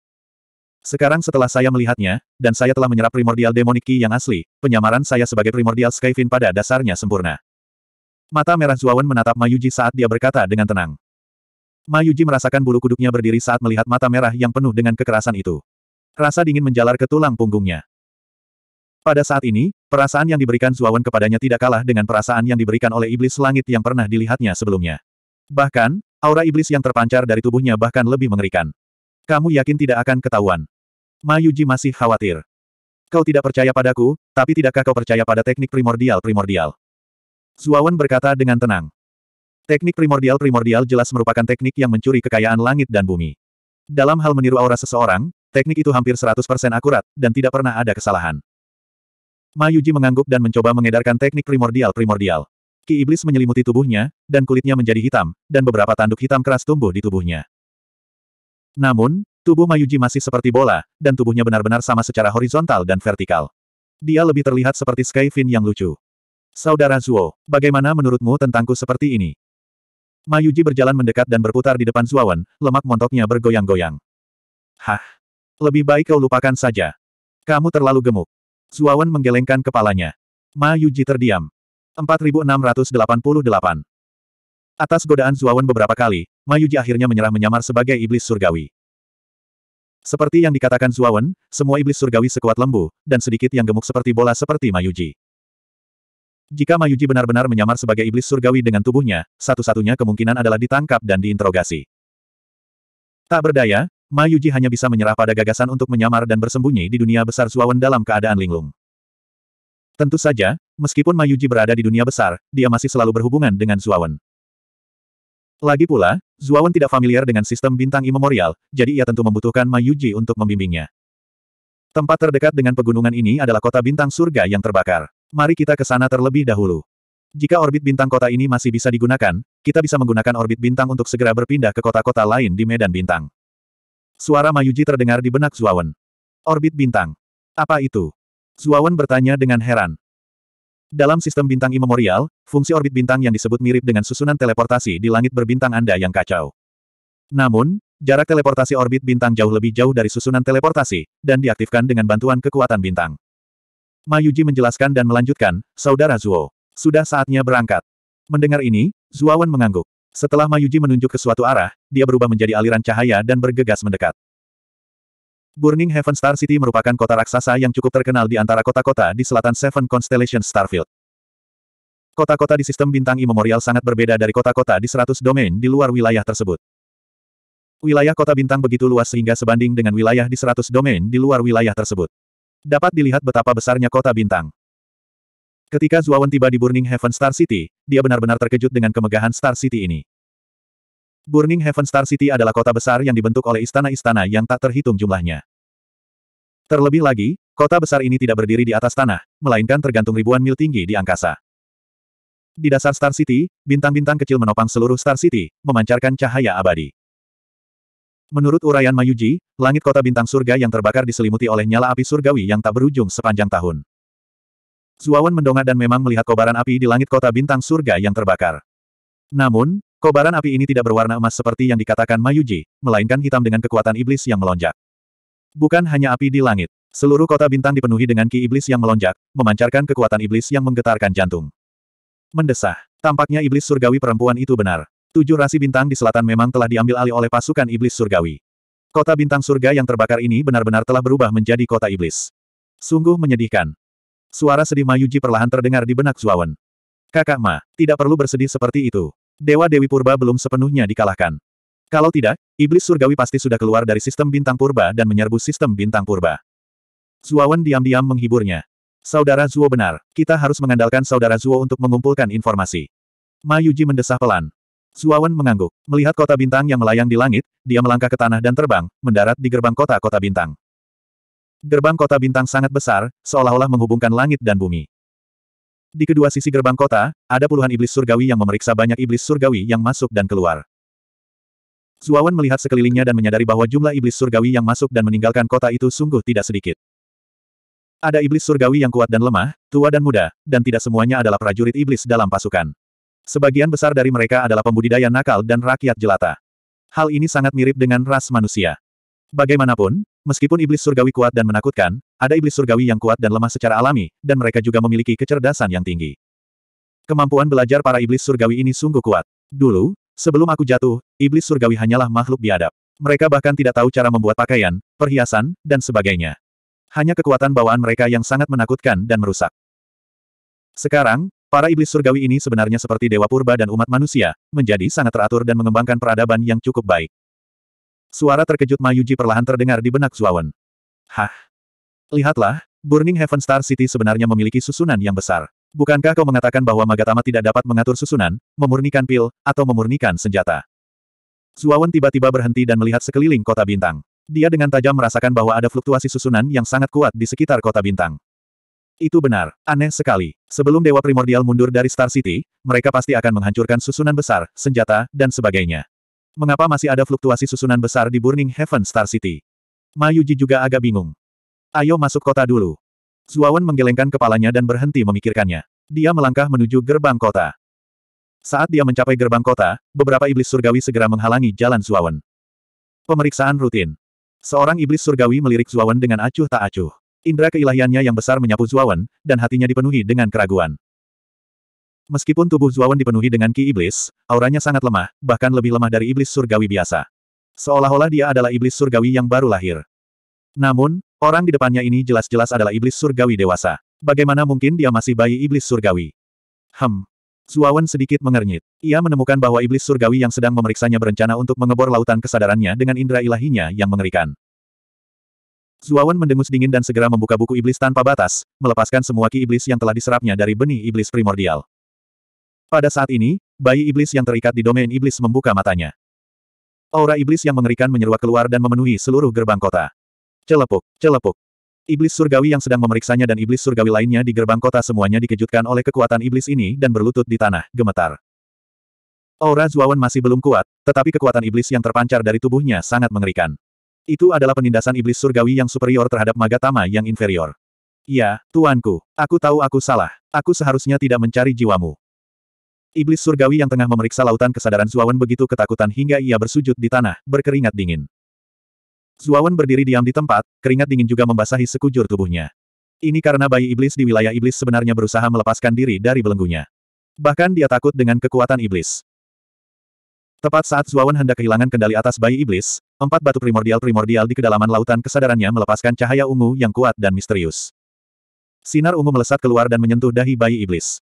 Sekarang setelah saya melihatnya, dan saya telah menyerap primordial demonic yang asli, penyamaran saya sebagai primordial Skyfin pada dasarnya sempurna. Mata merah Zuawan menatap Mayuji saat dia berkata dengan tenang. Mayuji merasakan bulu kuduknya berdiri saat melihat mata merah yang penuh dengan kekerasan itu. Rasa dingin menjalar ke tulang punggungnya. Pada saat ini, perasaan yang diberikan Zuawan kepadanya tidak kalah dengan perasaan yang diberikan oleh iblis langit yang pernah dilihatnya sebelumnya. Bahkan, Aura iblis yang terpancar dari tubuhnya bahkan lebih mengerikan. Kamu yakin tidak akan ketahuan? Mayuji masih khawatir. Kau tidak percaya padaku, tapi tidakkah kau percaya pada teknik primordial-primordial? Zuawan berkata dengan tenang. Teknik primordial-primordial jelas merupakan teknik yang mencuri kekayaan langit dan bumi. Dalam hal meniru aura seseorang, teknik itu hampir 100% akurat, dan tidak pernah ada kesalahan. Mayuji mengangguk dan mencoba mengedarkan teknik primordial-primordial. Ki iblis menyelimuti tubuhnya, dan kulitnya menjadi hitam, dan beberapa tanduk hitam keras tumbuh di tubuhnya. Namun, tubuh Mayuji masih seperti bola, dan tubuhnya benar-benar sama secara horizontal dan vertikal. Dia lebih terlihat seperti Skyfin yang lucu. Saudara Zuo, bagaimana menurutmu tentangku seperti ini? Mayuji berjalan mendekat dan berputar di depan Zuawan, lemak montoknya bergoyang-goyang. Hah? Lebih baik kau lupakan saja. Kamu terlalu gemuk. Zuawan menggelengkan kepalanya. Mayuji terdiam. 4688. Atas godaan Zuawan beberapa kali, Mayuji akhirnya menyerah menyamar sebagai iblis surgawi. Seperti yang dikatakan Zuawan, semua iblis surgawi sekuat lembu, dan sedikit yang gemuk seperti bola seperti Mayuji. Jika Mayuji benar-benar menyamar sebagai iblis surgawi dengan tubuhnya, satu-satunya kemungkinan adalah ditangkap dan diinterogasi. Tak berdaya, Mayuji hanya bisa menyerah pada gagasan untuk menyamar dan bersembunyi di dunia besar Zuawan dalam keadaan linglung. Tentu saja, Meskipun Mayuji berada di dunia besar, dia masih selalu berhubungan dengan Zuawan. Lagi pula, Zuawan tidak familiar dengan sistem bintang imemorial, jadi ia tentu membutuhkan Mayuji untuk membimbingnya. Tempat terdekat dengan pegunungan ini adalah kota bintang surga yang terbakar. Mari kita ke sana terlebih dahulu. Jika orbit bintang kota ini masih bisa digunakan, kita bisa menggunakan orbit bintang untuk segera berpindah ke kota-kota lain di medan bintang. Suara Mayuji terdengar di benak Zuawan. Orbit bintang. Apa itu? Zuawan bertanya dengan heran. Dalam sistem bintang imemorial, fungsi orbit bintang yang disebut mirip dengan susunan teleportasi di langit berbintang Anda yang kacau. Namun, jarak teleportasi orbit bintang jauh lebih jauh dari susunan teleportasi, dan diaktifkan dengan bantuan kekuatan bintang. Mayuji menjelaskan dan melanjutkan, Saudara Zuo, sudah saatnya berangkat. Mendengar ini, Zuawan mengangguk. Setelah Mayuji menunjuk ke suatu arah, dia berubah menjadi aliran cahaya dan bergegas mendekat. Burning Heaven Star City merupakan kota raksasa yang cukup terkenal di antara kota-kota di selatan Seven Constellation Starfield. Kota-kota di sistem bintang immemorial sangat berbeda dari kota-kota di 100 domain di luar wilayah tersebut. Wilayah kota bintang begitu luas sehingga sebanding dengan wilayah di 100 domain di luar wilayah tersebut. Dapat dilihat betapa besarnya kota bintang. Ketika Zuawan tiba di Burning Heaven Star City, dia benar-benar terkejut dengan kemegahan Star City ini. Burning Heaven Star City adalah kota besar yang dibentuk oleh istana-istana yang tak terhitung jumlahnya. Terlebih lagi, kota besar ini tidak berdiri di atas tanah, melainkan tergantung ribuan mil tinggi di angkasa. Di dasar Star City, bintang-bintang kecil menopang seluruh Star City, memancarkan cahaya abadi. Menurut uraian Mayuji, langit kota bintang surga yang terbakar diselimuti oleh nyala api surgawi yang tak berujung sepanjang tahun. Zuawan mendongak dan memang melihat kobaran api di langit kota bintang surga yang terbakar. Namun, Kobaran api ini tidak berwarna emas seperti yang dikatakan Mayuji, melainkan hitam dengan kekuatan iblis yang melonjak. Bukan hanya api di langit. Seluruh kota bintang dipenuhi dengan ki iblis yang melonjak, memancarkan kekuatan iblis yang menggetarkan jantung. Mendesah. Tampaknya iblis surgawi perempuan itu benar. Tujuh rasi bintang di selatan memang telah diambil alih oleh pasukan iblis surgawi. Kota bintang surga yang terbakar ini benar-benar telah berubah menjadi kota iblis. Sungguh menyedihkan. Suara sedih Mayuji perlahan terdengar di benak Zuawan. Kakak Ma, tidak perlu bersedih seperti itu. Dewa Dewi Purba belum sepenuhnya dikalahkan. Kalau tidak, iblis surgawi pasti sudah keluar dari sistem bintang purba dan menyerbu sistem bintang purba. Zuawan diam-diam menghiburnya. Saudara Zuo benar, kita harus mengandalkan saudara Zuo untuk mengumpulkan informasi. Ma Yuji mendesah pelan. Zuawan mengangguk. Melihat kota bintang yang melayang di langit, dia melangkah ke tanah dan terbang, mendarat di gerbang kota-kota bintang. Gerbang kota bintang sangat besar, seolah-olah menghubungkan langit dan bumi. Di kedua sisi gerbang kota, ada puluhan iblis surgawi yang memeriksa banyak iblis surgawi yang masuk dan keluar. Zuawan melihat sekelilingnya dan menyadari bahwa jumlah iblis surgawi yang masuk dan meninggalkan kota itu sungguh tidak sedikit. Ada iblis surgawi yang kuat dan lemah, tua dan muda, dan tidak semuanya adalah prajurit iblis dalam pasukan. Sebagian besar dari mereka adalah pembudidaya nakal dan rakyat jelata. Hal ini sangat mirip dengan ras manusia. Bagaimanapun, meskipun iblis surgawi kuat dan menakutkan, ada iblis surgawi yang kuat dan lemah secara alami, dan mereka juga memiliki kecerdasan yang tinggi. Kemampuan belajar para iblis surgawi ini sungguh kuat. Dulu, sebelum aku jatuh, iblis surgawi hanyalah makhluk biadab. Mereka bahkan tidak tahu cara membuat pakaian, perhiasan, dan sebagainya. Hanya kekuatan bawaan mereka yang sangat menakutkan dan merusak. Sekarang, para iblis surgawi ini sebenarnya seperti dewa purba dan umat manusia, menjadi sangat teratur dan mengembangkan peradaban yang cukup baik. Suara terkejut Mayuji perlahan terdengar di benak Zuawan. Hah? Lihatlah, Burning Heaven Star City sebenarnya memiliki susunan yang besar. Bukankah kau mengatakan bahwa Magatama tidak dapat mengatur susunan, memurnikan pil, atau memurnikan senjata? Zuawan tiba-tiba berhenti dan melihat sekeliling kota bintang. Dia dengan tajam merasakan bahwa ada fluktuasi susunan yang sangat kuat di sekitar kota bintang. Itu benar, aneh sekali. Sebelum Dewa Primordial mundur dari Star City, mereka pasti akan menghancurkan susunan besar, senjata, dan sebagainya. Mengapa masih ada fluktuasi susunan besar di Burning Heaven Star City? Mayuji juga agak bingung. Ayo masuk kota dulu. Zuawan menggelengkan kepalanya dan berhenti memikirkannya. Dia melangkah menuju gerbang kota. Saat dia mencapai gerbang kota, beberapa iblis surgawi segera menghalangi jalan Zuawan. Pemeriksaan rutin. Seorang iblis surgawi melirik Zuawan dengan acuh tak acuh. Indra keilahiannya yang besar menyapu Zuawan, dan hatinya dipenuhi dengan keraguan. Meskipun tubuh Zuawan dipenuhi dengan ki iblis, auranya sangat lemah, bahkan lebih lemah dari iblis surgawi biasa. Seolah-olah dia adalah iblis surgawi yang baru lahir. Namun, orang di depannya ini jelas-jelas adalah iblis surgawi dewasa. Bagaimana mungkin dia masih bayi iblis surgawi? Hem. Zuawan sedikit mengernyit. Ia menemukan bahwa iblis surgawi yang sedang memeriksanya berencana untuk mengebor lautan kesadarannya dengan indera ilahinya yang mengerikan. Zuawan mendengus dingin dan segera membuka buku iblis tanpa batas, melepaskan semua ki iblis yang telah diserapnya dari benih iblis primordial. Pada saat ini, bayi iblis yang terikat di domain iblis membuka matanya. Aura iblis yang mengerikan menyeruak keluar dan memenuhi seluruh gerbang kota. Celepuk, celepuk. Iblis surgawi yang sedang memeriksanya dan iblis surgawi lainnya di gerbang kota semuanya dikejutkan oleh kekuatan iblis ini dan berlutut di tanah, gemetar. Aura Zuawan masih belum kuat, tetapi kekuatan iblis yang terpancar dari tubuhnya sangat mengerikan. Itu adalah penindasan iblis surgawi yang superior terhadap Magatama yang inferior. Ya, tuanku, aku tahu aku salah. Aku seharusnya tidak mencari jiwamu. Iblis surgawi yang tengah memeriksa lautan kesadaran Zuawan begitu ketakutan hingga ia bersujud di tanah, berkeringat dingin. Zuawan berdiri diam di tempat, keringat dingin juga membasahi sekujur tubuhnya. Ini karena bayi iblis di wilayah iblis sebenarnya berusaha melepaskan diri dari belenggunya. Bahkan dia takut dengan kekuatan iblis. Tepat saat Zuawan hendak kehilangan kendali atas bayi iblis, empat batu primordial-primordial di kedalaman lautan kesadarannya melepaskan cahaya ungu yang kuat dan misterius. Sinar ungu melesat keluar dan menyentuh dahi bayi iblis.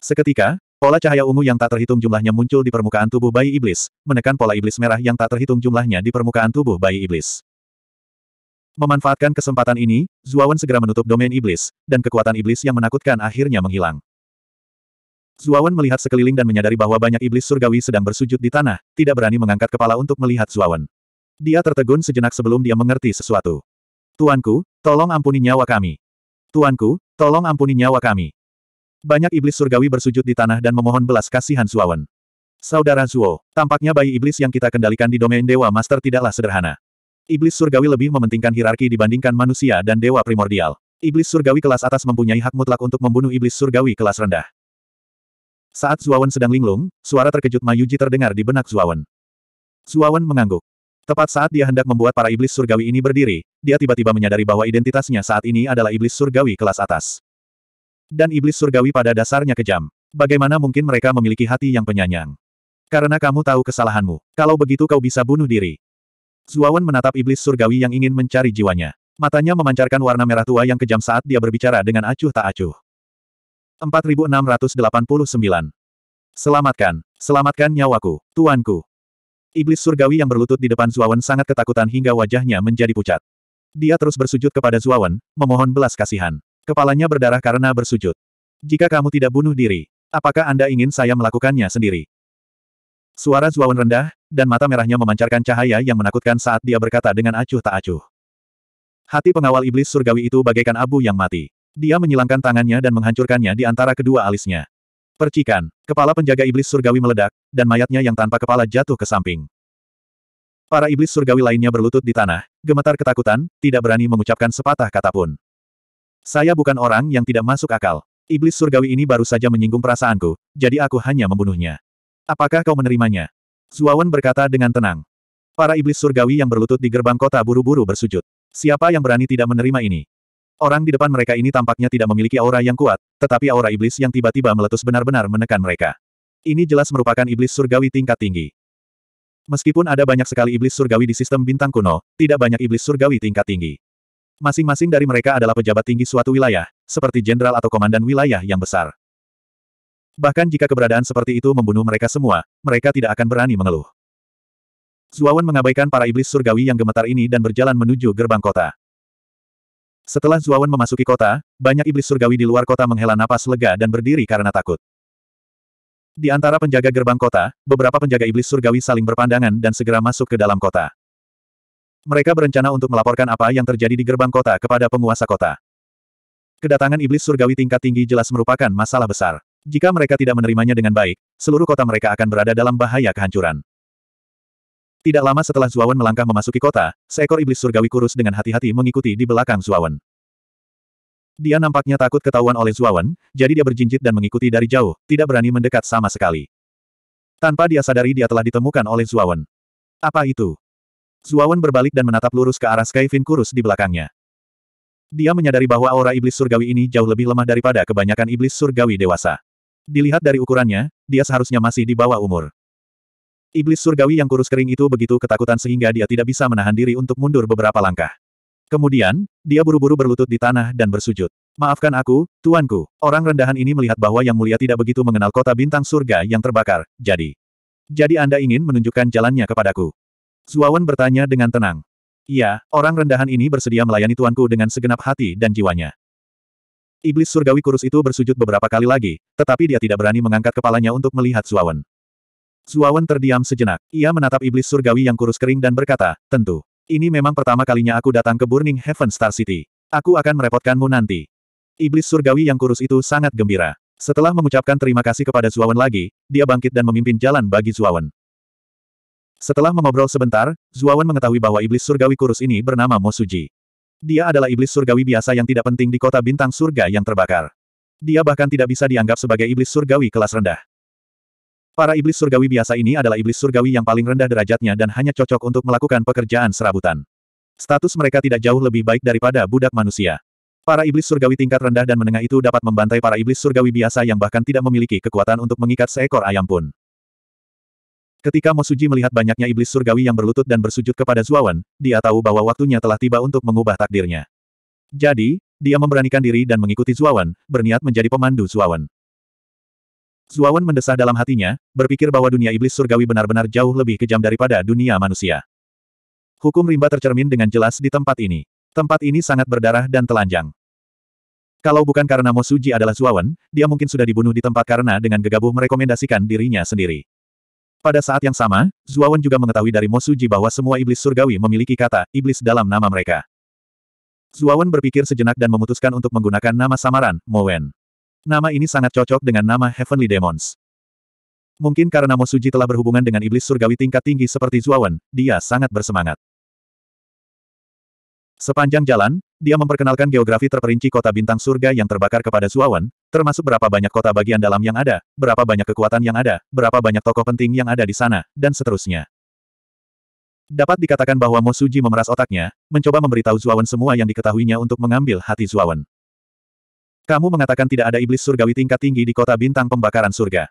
Seketika, Pola cahaya ungu yang tak terhitung jumlahnya muncul di permukaan tubuh bayi iblis, menekan pola iblis merah yang tak terhitung jumlahnya di permukaan tubuh bayi iblis. Memanfaatkan kesempatan ini, Zuawan segera menutup domain iblis, dan kekuatan iblis yang menakutkan akhirnya menghilang. Zuawan melihat sekeliling dan menyadari bahwa banyak iblis surgawi sedang bersujud di tanah, tidak berani mengangkat kepala untuk melihat Zuawan. Dia tertegun sejenak sebelum dia mengerti sesuatu. Tuanku, tolong ampuni nyawa kami. Tuanku, tolong ampuni nyawa kami. Banyak iblis surgawi bersujud di tanah dan memohon belas kasihan Suawan. Saudara Zuo, tampaknya bayi iblis yang kita kendalikan di domain Dewa Master tidaklah sederhana. Iblis surgawi lebih mementingkan hierarki dibandingkan manusia dan dewa primordial. Iblis surgawi kelas atas mempunyai hak mutlak untuk membunuh iblis surgawi kelas rendah. Saat Zuawan sedang linglung, suara terkejut Mayuji terdengar di benak Zuawan. Zuawan mengangguk. Tepat saat dia hendak membuat para iblis surgawi ini berdiri, dia tiba-tiba menyadari bahwa identitasnya saat ini adalah iblis surgawi kelas atas dan iblis surgawi pada dasarnya kejam. Bagaimana mungkin mereka memiliki hati yang penyanyang? Karena kamu tahu kesalahanmu. Kalau begitu kau bisa bunuh diri. Zuawan menatap iblis surgawi yang ingin mencari jiwanya. Matanya memancarkan warna merah tua yang kejam saat dia berbicara dengan acuh tak acuh. 4689. Selamatkan, selamatkan nyawaku, tuanku. Iblis surgawi yang berlutut di depan Zuawan sangat ketakutan hingga wajahnya menjadi pucat. Dia terus bersujud kepada Zuawan, memohon belas kasihan. Kepalanya berdarah karena bersujud. Jika kamu tidak bunuh diri, apakah Anda ingin saya melakukannya sendiri? Suara Zuawan rendah, dan mata merahnya memancarkan cahaya yang menakutkan saat dia berkata dengan acuh tak acuh. Hati pengawal iblis surgawi itu bagaikan abu yang mati. Dia menyilangkan tangannya dan menghancurkannya di antara kedua alisnya. Percikan, kepala penjaga iblis surgawi meledak, dan mayatnya yang tanpa kepala jatuh ke samping. Para iblis surgawi lainnya berlutut di tanah, gemetar ketakutan, tidak berani mengucapkan sepatah kata pun. Saya bukan orang yang tidak masuk akal. Iblis surgawi ini baru saja menyinggung perasaanku, jadi aku hanya membunuhnya. Apakah kau menerimanya? Zuawan berkata dengan tenang. Para iblis surgawi yang berlutut di gerbang kota buru-buru bersujud. Siapa yang berani tidak menerima ini? Orang di depan mereka ini tampaknya tidak memiliki aura yang kuat, tetapi aura iblis yang tiba-tiba meletus benar-benar menekan mereka. Ini jelas merupakan iblis surgawi tingkat tinggi. Meskipun ada banyak sekali iblis surgawi di sistem bintang kuno, tidak banyak iblis surgawi tingkat tinggi. Masing-masing dari mereka adalah pejabat tinggi suatu wilayah, seperti jenderal atau komandan wilayah yang besar. Bahkan jika keberadaan seperti itu membunuh mereka semua, mereka tidak akan berani mengeluh. Zuawan mengabaikan para iblis surgawi yang gemetar ini dan berjalan menuju gerbang kota. Setelah Zuawan memasuki kota, banyak iblis surgawi di luar kota menghela napas lega dan berdiri karena takut. Di antara penjaga gerbang kota, beberapa penjaga iblis surgawi saling berpandangan dan segera masuk ke dalam kota. Mereka berencana untuk melaporkan apa yang terjadi di gerbang kota kepada penguasa kota. Kedatangan iblis surgawi tingkat tinggi jelas merupakan masalah besar. Jika mereka tidak menerimanya dengan baik, seluruh kota mereka akan berada dalam bahaya kehancuran. Tidak lama setelah Zuawan melangkah memasuki kota, seekor iblis surgawi kurus dengan hati-hati mengikuti di belakang Zuawan. Dia nampaknya takut ketahuan oleh Zuawan, jadi dia berjinjit dan mengikuti dari jauh, tidak berani mendekat sama sekali. Tanpa dia sadari dia telah ditemukan oleh Zuawan. Apa itu? Zuawan berbalik dan menatap lurus ke arah Skyfin kurus di belakangnya. Dia menyadari bahwa aura iblis surgawi ini jauh lebih lemah daripada kebanyakan iblis surgawi dewasa. Dilihat dari ukurannya, dia seharusnya masih di bawah umur. Iblis surgawi yang kurus kering itu begitu ketakutan sehingga dia tidak bisa menahan diri untuk mundur beberapa langkah. Kemudian, dia buru-buru berlutut di tanah dan bersujud. Maafkan aku, tuanku. Orang rendahan ini melihat bahwa Yang Mulia tidak begitu mengenal kota bintang surga yang terbakar, jadi. Jadi Anda ingin menunjukkan jalannya kepadaku. Zuawan bertanya dengan tenang. Iya, orang rendahan ini bersedia melayani tuanku dengan segenap hati dan jiwanya. Iblis surgawi kurus itu bersujud beberapa kali lagi, tetapi dia tidak berani mengangkat kepalanya untuk melihat Zuawan. Zuawan terdiam sejenak. Ia menatap iblis surgawi yang kurus kering dan berkata, tentu. Ini memang pertama kalinya aku datang ke Burning Heaven Star City. Aku akan merepotkanmu nanti. Iblis surgawi yang kurus itu sangat gembira. Setelah mengucapkan terima kasih kepada Zuawan lagi, dia bangkit dan memimpin jalan bagi Zuawan. Setelah mengobrol sebentar, Zuawan mengetahui bahwa iblis surgawi kurus ini bernama Mosuji. Dia adalah iblis surgawi biasa yang tidak penting di kota bintang surga yang terbakar. Dia bahkan tidak bisa dianggap sebagai iblis surgawi kelas rendah. Para iblis surgawi biasa ini adalah iblis surgawi yang paling rendah derajatnya dan hanya cocok untuk melakukan pekerjaan serabutan. Status mereka tidak jauh lebih baik daripada budak manusia. Para iblis surgawi tingkat rendah dan menengah itu dapat membantai para iblis surgawi biasa yang bahkan tidak memiliki kekuatan untuk mengikat seekor ayam pun. Ketika Mosuji melihat banyaknya iblis surgawi yang berlutut dan bersujud kepada Zuawan, dia tahu bahwa waktunya telah tiba untuk mengubah takdirnya. Jadi, dia memberanikan diri dan mengikuti Zuawan, berniat menjadi pemandu Zuawan. Zuawan mendesah dalam hatinya, berpikir bahwa dunia iblis surgawi benar-benar jauh lebih kejam daripada dunia manusia. Hukum rimba tercermin dengan jelas di tempat ini. Tempat ini sangat berdarah dan telanjang. Kalau bukan karena Mosuji adalah Zuawan, dia mungkin sudah dibunuh di tempat karena dengan gegabah merekomendasikan dirinya sendiri. Pada saat yang sama, Zuawan juga mengetahui dari Mosuji bahwa semua iblis surgawi memiliki kata, iblis dalam nama mereka. Zuawan berpikir sejenak dan memutuskan untuk menggunakan nama samaran, Mowen. Nama ini sangat cocok dengan nama Heavenly Demons. Mungkin karena Mosuji telah berhubungan dengan iblis surgawi tingkat tinggi seperti Zuawan, dia sangat bersemangat. Sepanjang jalan, dia memperkenalkan geografi terperinci kota bintang surga yang terbakar kepada Zuawan, termasuk berapa banyak kota bagian dalam yang ada, berapa banyak kekuatan yang ada, berapa banyak tokoh penting yang ada di sana, dan seterusnya. Dapat dikatakan bahwa Mo Suji memeras otaknya, mencoba memberitahu Zuawan semua yang diketahuinya untuk mengambil hati Zuawan. Kamu mengatakan tidak ada iblis surgawi tingkat tinggi di kota bintang pembakaran surga.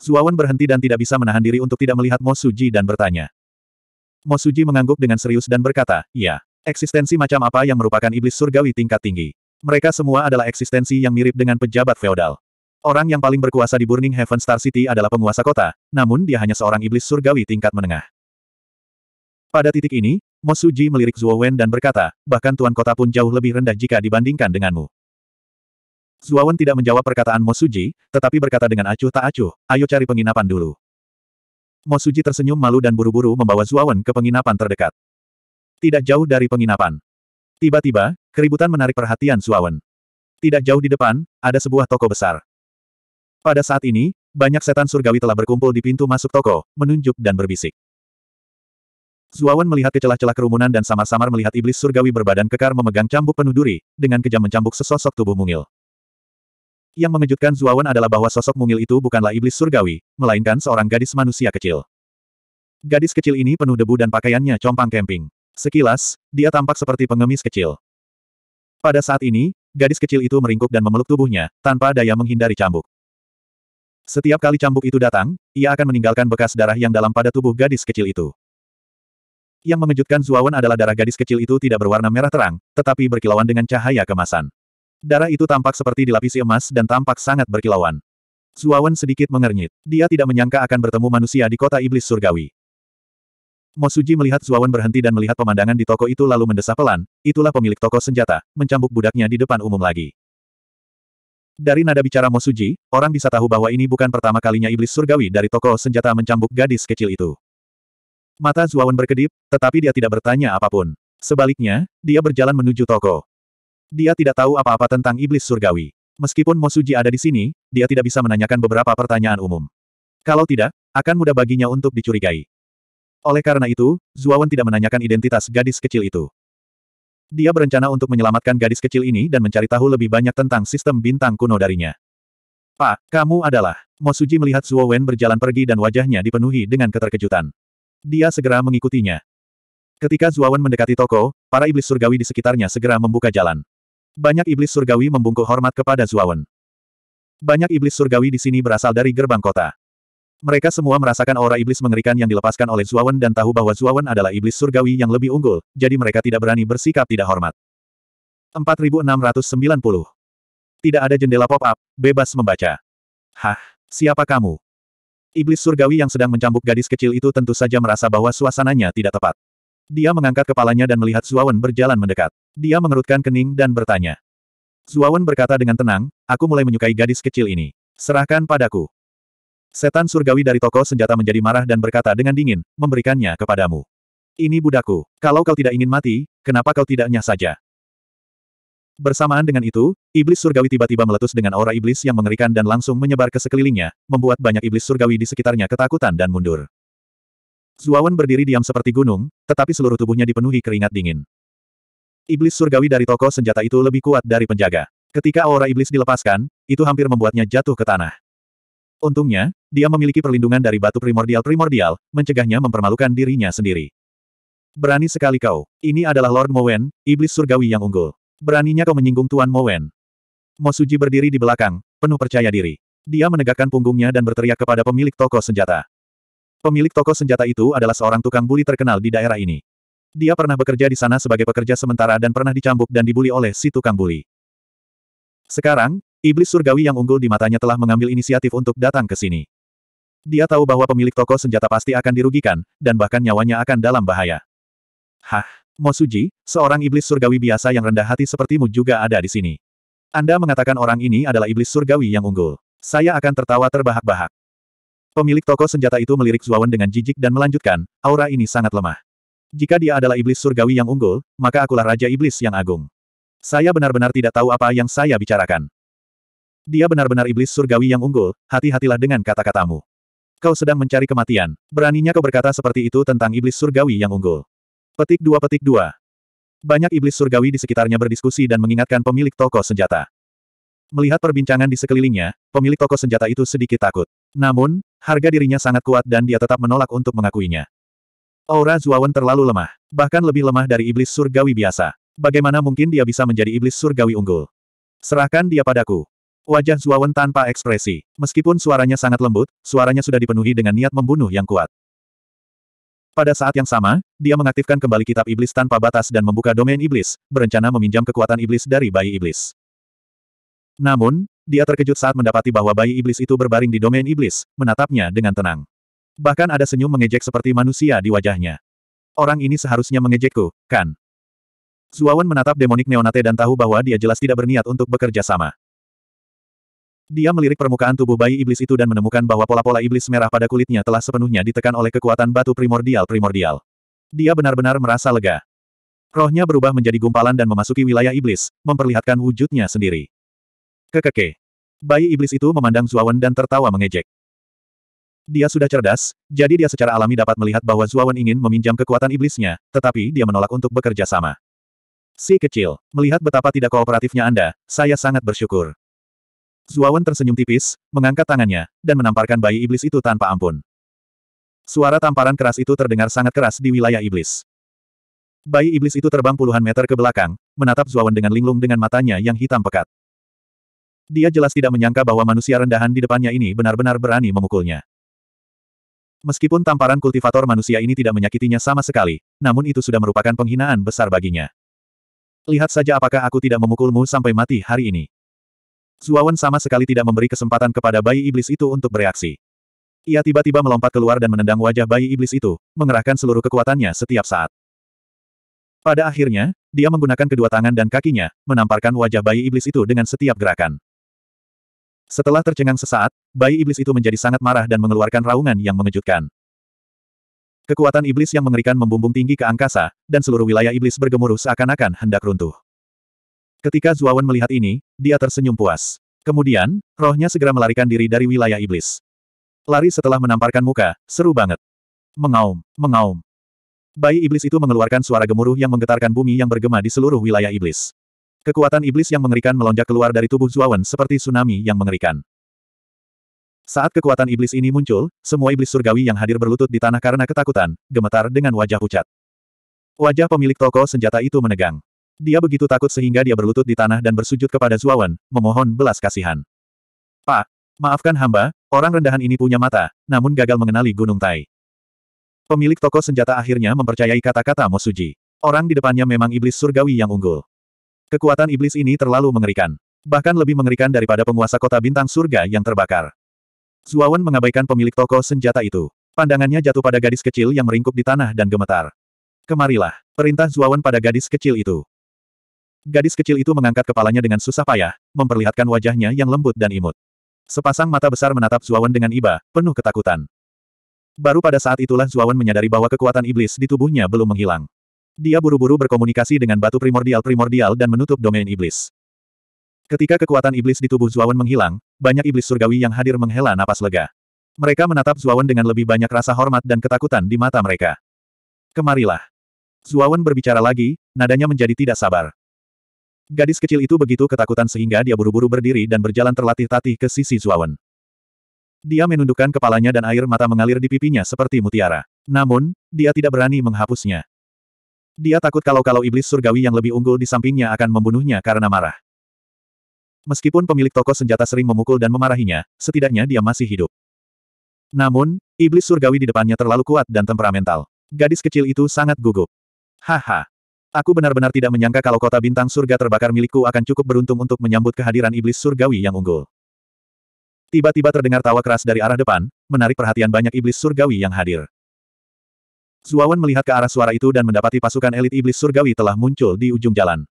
Zuawan berhenti dan tidak bisa menahan diri untuk tidak melihat Mo Suji dan bertanya. Mo Suji mengangguk dengan serius dan berkata, ya. Eksistensi macam apa yang merupakan iblis surgawi tingkat tinggi. Mereka semua adalah eksistensi yang mirip dengan pejabat feodal. Orang yang paling berkuasa di Burning Heaven Star City adalah penguasa kota, namun dia hanya seorang iblis surgawi tingkat menengah. Pada titik ini, Mosuji melirik Zhuo Wen dan berkata, bahkan tuan kota pun jauh lebih rendah jika dibandingkan denganmu. Zhuo Wen tidak menjawab perkataan Mosuji, tetapi berkata dengan acuh tak acuh, ayo cari penginapan dulu. Mosuji tersenyum malu dan buru-buru membawa Wen ke penginapan terdekat. Tidak jauh dari penginapan. Tiba-tiba, keributan menarik perhatian Suawen. Tidak jauh di depan, ada sebuah toko besar. Pada saat ini, banyak setan surgawi telah berkumpul di pintu masuk toko, menunjuk dan berbisik. Zuawan melihat ke celah-celah kerumunan dan samar-samar melihat iblis surgawi berbadan kekar memegang cambuk penuh duri, dengan kejam mencambuk sesosok tubuh mungil. Yang mengejutkan Zuawan adalah bahwa sosok mungil itu bukanlah iblis surgawi, melainkan seorang gadis manusia kecil. Gadis kecil ini penuh debu dan pakaiannya compang camping. Sekilas, dia tampak seperti pengemis kecil. Pada saat ini, gadis kecil itu meringkuk dan memeluk tubuhnya, tanpa daya menghindari cambuk. Setiap kali cambuk itu datang, ia akan meninggalkan bekas darah yang dalam pada tubuh gadis kecil itu. Yang mengejutkan Zuawan adalah darah gadis kecil itu tidak berwarna merah terang, tetapi berkilauan dengan cahaya kemasan. Darah itu tampak seperti dilapisi emas dan tampak sangat berkilauan. Zuawan sedikit mengernyit. Dia tidak menyangka akan bertemu manusia di kota iblis surgawi. Mosuji melihat Zuawan berhenti dan melihat pemandangan di toko itu lalu mendesah pelan, itulah pemilik toko senjata, mencambuk budaknya di depan umum lagi. Dari nada bicara Mosuji, orang bisa tahu bahwa ini bukan pertama kalinya iblis surgawi dari toko senjata mencambuk gadis kecil itu. Mata Zuawan berkedip, tetapi dia tidak bertanya apapun. Sebaliknya, dia berjalan menuju toko. Dia tidak tahu apa-apa tentang iblis surgawi. Meskipun Mosuji ada di sini, dia tidak bisa menanyakan beberapa pertanyaan umum. Kalau tidak, akan mudah baginya untuk dicurigai. Oleh karena itu, Zuawan tidak menanyakan identitas gadis kecil itu. Dia berencana untuk menyelamatkan gadis kecil ini dan mencari tahu lebih banyak tentang sistem bintang kuno darinya. Pak, kamu adalah. Mosuji melihat Wen berjalan pergi dan wajahnya dipenuhi dengan keterkejutan. Dia segera mengikutinya. Ketika Zuawan mendekati toko, para iblis surgawi di sekitarnya segera membuka jalan. Banyak iblis surgawi membungkuk hormat kepada Zuawan. Banyak iblis surgawi di sini berasal dari gerbang kota. Mereka semua merasakan aura iblis mengerikan yang dilepaskan oleh Zuawan dan tahu bahwa Zuawan adalah iblis surgawi yang lebih unggul, jadi mereka tidak berani bersikap tidak hormat. 4690 Tidak ada jendela pop-up, bebas membaca. Hah, siapa kamu? Iblis surgawi yang sedang mencambuk gadis kecil itu tentu saja merasa bahwa suasananya tidak tepat. Dia mengangkat kepalanya dan melihat Zuawan berjalan mendekat. Dia mengerutkan kening dan bertanya. Zuawan berkata dengan tenang, aku mulai menyukai gadis kecil ini. Serahkan padaku. Setan surgawi dari toko senjata menjadi marah dan berkata dengan dingin, memberikannya kepadamu. Ini budaku. kalau kau tidak ingin mati, kenapa kau tidaknya saja? Bersamaan dengan itu, iblis surgawi tiba-tiba meletus dengan aura iblis yang mengerikan dan langsung menyebar ke sekelilingnya, membuat banyak iblis surgawi di sekitarnya ketakutan dan mundur. Zuawan berdiri diam seperti gunung, tetapi seluruh tubuhnya dipenuhi keringat dingin. Iblis surgawi dari toko senjata itu lebih kuat dari penjaga. Ketika aura iblis dilepaskan, itu hampir membuatnya jatuh ke tanah. Untungnya, dia memiliki perlindungan dari batu primordial-primordial, mencegahnya mempermalukan dirinya sendiri. Berani sekali kau. Ini adalah Lord Mowen, iblis surgawi yang unggul. Beraninya kau menyinggung Tuan Mowen. Mosuji berdiri di belakang, penuh percaya diri. Dia menegakkan punggungnya dan berteriak kepada pemilik toko senjata. Pemilik toko senjata itu adalah seorang tukang buli terkenal di daerah ini. Dia pernah bekerja di sana sebagai pekerja sementara dan pernah dicambuk dan dibuli oleh si tukang buli. Sekarang, Iblis surgawi yang unggul di matanya telah mengambil inisiatif untuk datang ke sini. Dia tahu bahwa pemilik toko senjata pasti akan dirugikan, dan bahkan nyawanya akan dalam bahaya. Hah, Mosuji, seorang iblis surgawi biasa yang rendah hati sepertimu juga ada di sini. Anda mengatakan orang ini adalah iblis surgawi yang unggul. Saya akan tertawa terbahak-bahak. Pemilik toko senjata itu melirik Zuawan dengan jijik dan melanjutkan, aura ini sangat lemah. Jika dia adalah iblis surgawi yang unggul, maka akulah raja iblis yang agung. Saya benar-benar tidak tahu apa yang saya bicarakan. Dia benar-benar iblis surgawi yang unggul, hati-hatilah dengan kata-katamu. Kau sedang mencari kematian. Beraninya kau berkata seperti itu tentang iblis surgawi yang unggul. Petik dua petik dua. Banyak iblis surgawi di sekitarnya berdiskusi dan mengingatkan pemilik toko senjata. Melihat perbincangan di sekelilingnya, pemilik toko senjata itu sedikit takut. Namun, harga dirinya sangat kuat dan dia tetap menolak untuk mengakuinya. Aura Zuawan terlalu lemah, bahkan lebih lemah dari iblis surgawi biasa. Bagaimana mungkin dia bisa menjadi iblis surgawi unggul? Serahkan dia padaku. Wajah Zuawan tanpa ekspresi. Meskipun suaranya sangat lembut, suaranya sudah dipenuhi dengan niat membunuh yang kuat. Pada saat yang sama, dia mengaktifkan kembali kitab iblis tanpa batas dan membuka domain iblis, berencana meminjam kekuatan iblis dari bayi iblis. Namun, dia terkejut saat mendapati bahwa bayi iblis itu berbaring di domain iblis, menatapnya dengan tenang. Bahkan ada senyum mengejek seperti manusia di wajahnya. Orang ini seharusnya mengejekku, kan? Zuawan menatap demonik Neonate dan tahu bahwa dia jelas tidak berniat untuk bekerja sama. Dia melirik permukaan tubuh bayi iblis itu dan menemukan bahwa pola-pola iblis merah pada kulitnya telah sepenuhnya ditekan oleh kekuatan batu primordial-primordial. Dia benar-benar merasa lega. Rohnya berubah menjadi gumpalan dan memasuki wilayah iblis, memperlihatkan wujudnya sendiri. Kekeke. Bayi iblis itu memandang Zuawan dan tertawa mengejek. Dia sudah cerdas, jadi dia secara alami dapat melihat bahwa Zuawan ingin meminjam kekuatan iblisnya, tetapi dia menolak untuk bekerja sama. Si kecil, melihat betapa tidak kooperatifnya Anda, saya sangat bersyukur. Zuawan tersenyum tipis, mengangkat tangannya, dan menamparkan bayi iblis itu tanpa ampun. Suara tamparan keras itu terdengar sangat keras di wilayah iblis. Bayi iblis itu terbang puluhan meter ke belakang, menatap Zuawan dengan linglung dengan matanya yang hitam pekat. Dia jelas tidak menyangka bahwa manusia rendahan di depannya ini benar-benar berani memukulnya. Meskipun tamparan kultivator manusia ini tidak menyakitinya sama sekali, namun itu sudah merupakan penghinaan besar baginya. Lihat saja apakah aku tidak memukulmu sampai mati hari ini. Zuawan sama sekali tidak memberi kesempatan kepada bayi iblis itu untuk bereaksi. Ia tiba-tiba melompat keluar dan menendang wajah bayi iblis itu, mengerahkan seluruh kekuatannya setiap saat. Pada akhirnya, dia menggunakan kedua tangan dan kakinya, menamparkan wajah bayi iblis itu dengan setiap gerakan. Setelah tercengang sesaat, bayi iblis itu menjadi sangat marah dan mengeluarkan raungan yang mengejutkan. Kekuatan iblis yang mengerikan membumbung tinggi ke angkasa, dan seluruh wilayah iblis bergemuruh seakan-akan hendak runtuh. Ketika Zuawan melihat ini, dia tersenyum puas. Kemudian, rohnya segera melarikan diri dari wilayah iblis. Lari setelah menamparkan muka, seru banget. Mengaum, mengaum. Bayi iblis itu mengeluarkan suara gemuruh yang menggetarkan bumi yang bergema di seluruh wilayah iblis. Kekuatan iblis yang mengerikan melonjak keluar dari tubuh Zuawan seperti tsunami yang mengerikan. Saat kekuatan iblis ini muncul, semua iblis surgawi yang hadir berlutut di tanah karena ketakutan, gemetar dengan wajah pucat. Wajah pemilik toko senjata itu menegang. Dia begitu takut sehingga dia berlutut di tanah dan bersujud kepada Zuawan, memohon belas kasihan. Pak, maafkan hamba, orang rendahan ini punya mata, namun gagal mengenali Gunung Tai. Pemilik toko senjata akhirnya mempercayai kata-kata Mosuji. Orang di depannya memang iblis surgawi yang unggul. Kekuatan iblis ini terlalu mengerikan. Bahkan lebih mengerikan daripada penguasa kota bintang surga yang terbakar. Zuawan mengabaikan pemilik toko senjata itu. Pandangannya jatuh pada gadis kecil yang meringkuk di tanah dan gemetar. Kemarilah, perintah Zuawan pada gadis kecil itu. Gadis kecil itu mengangkat kepalanya dengan susah payah, memperlihatkan wajahnya yang lembut dan imut. Sepasang mata besar menatap Zuawan dengan iba, penuh ketakutan. Baru pada saat itulah Zuawan menyadari bahwa kekuatan iblis di tubuhnya belum menghilang. Dia buru-buru berkomunikasi dengan batu primordial-primordial dan menutup domain iblis. Ketika kekuatan iblis di tubuh Zuawan menghilang, banyak iblis surgawi yang hadir menghela napas lega. Mereka menatap Zuawan dengan lebih banyak rasa hormat dan ketakutan di mata mereka. Kemarilah. Zuawan berbicara lagi, nadanya menjadi tidak sabar. Gadis kecil itu begitu ketakutan sehingga dia buru-buru berdiri dan berjalan terlatih-tatih ke sisi Zuawan. Dia menundukkan kepalanya dan air mata mengalir di pipinya seperti mutiara. Namun, dia tidak berani menghapusnya. Dia takut kalau-kalau iblis surgawi yang lebih unggul di sampingnya akan membunuhnya karena marah. Meskipun pemilik toko senjata sering memukul dan memarahinya, setidaknya dia masih hidup. Namun, iblis surgawi di depannya terlalu kuat dan temperamental. Gadis kecil itu sangat gugup. Haha, Aku benar-benar tidak menyangka kalau kota bintang surga terbakar milikku akan cukup beruntung untuk menyambut kehadiran iblis surgawi yang unggul. Tiba-tiba terdengar tawa keras dari arah depan, menarik perhatian banyak iblis surgawi yang hadir. Zuawan melihat ke arah suara itu dan mendapati pasukan elit iblis surgawi telah muncul di ujung jalan.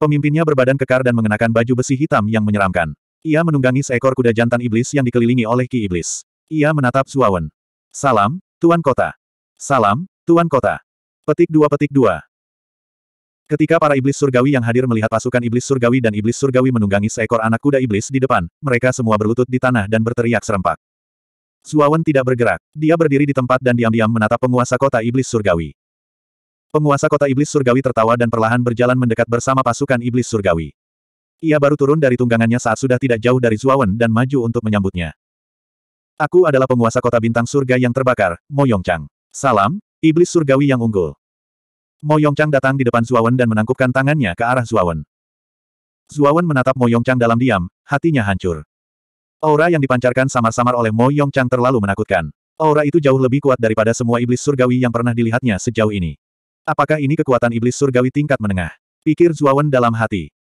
Pemimpinnya berbadan kekar dan mengenakan baju besi hitam yang menyeramkan. Ia menunggangi seekor kuda jantan iblis yang dikelilingi oleh Ki Iblis. Ia menatap Zuawan. Salam, Tuan Kota. Salam, Tuan Kota. Petik dua petik dua. Ketika para iblis surgawi yang hadir melihat pasukan iblis surgawi dan iblis surgawi menunggangi seekor anak kuda iblis di depan, mereka semua berlutut di tanah dan berteriak serempak. Suawan tidak bergerak. Dia berdiri di tempat dan diam-diam menatap penguasa kota iblis surgawi. Penguasa kota iblis surgawi tertawa dan perlahan berjalan mendekat bersama pasukan iblis surgawi. Ia baru turun dari tunggangannya saat sudah tidak jauh dari Zuawan dan maju untuk menyambutnya. Aku adalah penguasa kota bintang surga yang terbakar, Moyong Chang. Salam, iblis surgawi yang unggul. Mo Yongchang datang di depan Zuawan dan menangkupkan tangannya ke arah Zuawan. Zuawan menatap Mo Yongchang dalam diam, hatinya hancur. Aura yang dipancarkan samar-samar oleh Mo Yongchang terlalu menakutkan. Aura itu jauh lebih kuat daripada semua iblis surgawi yang pernah dilihatnya sejauh ini. Apakah ini kekuatan iblis surgawi tingkat menengah? Pikir Zuawan dalam hati.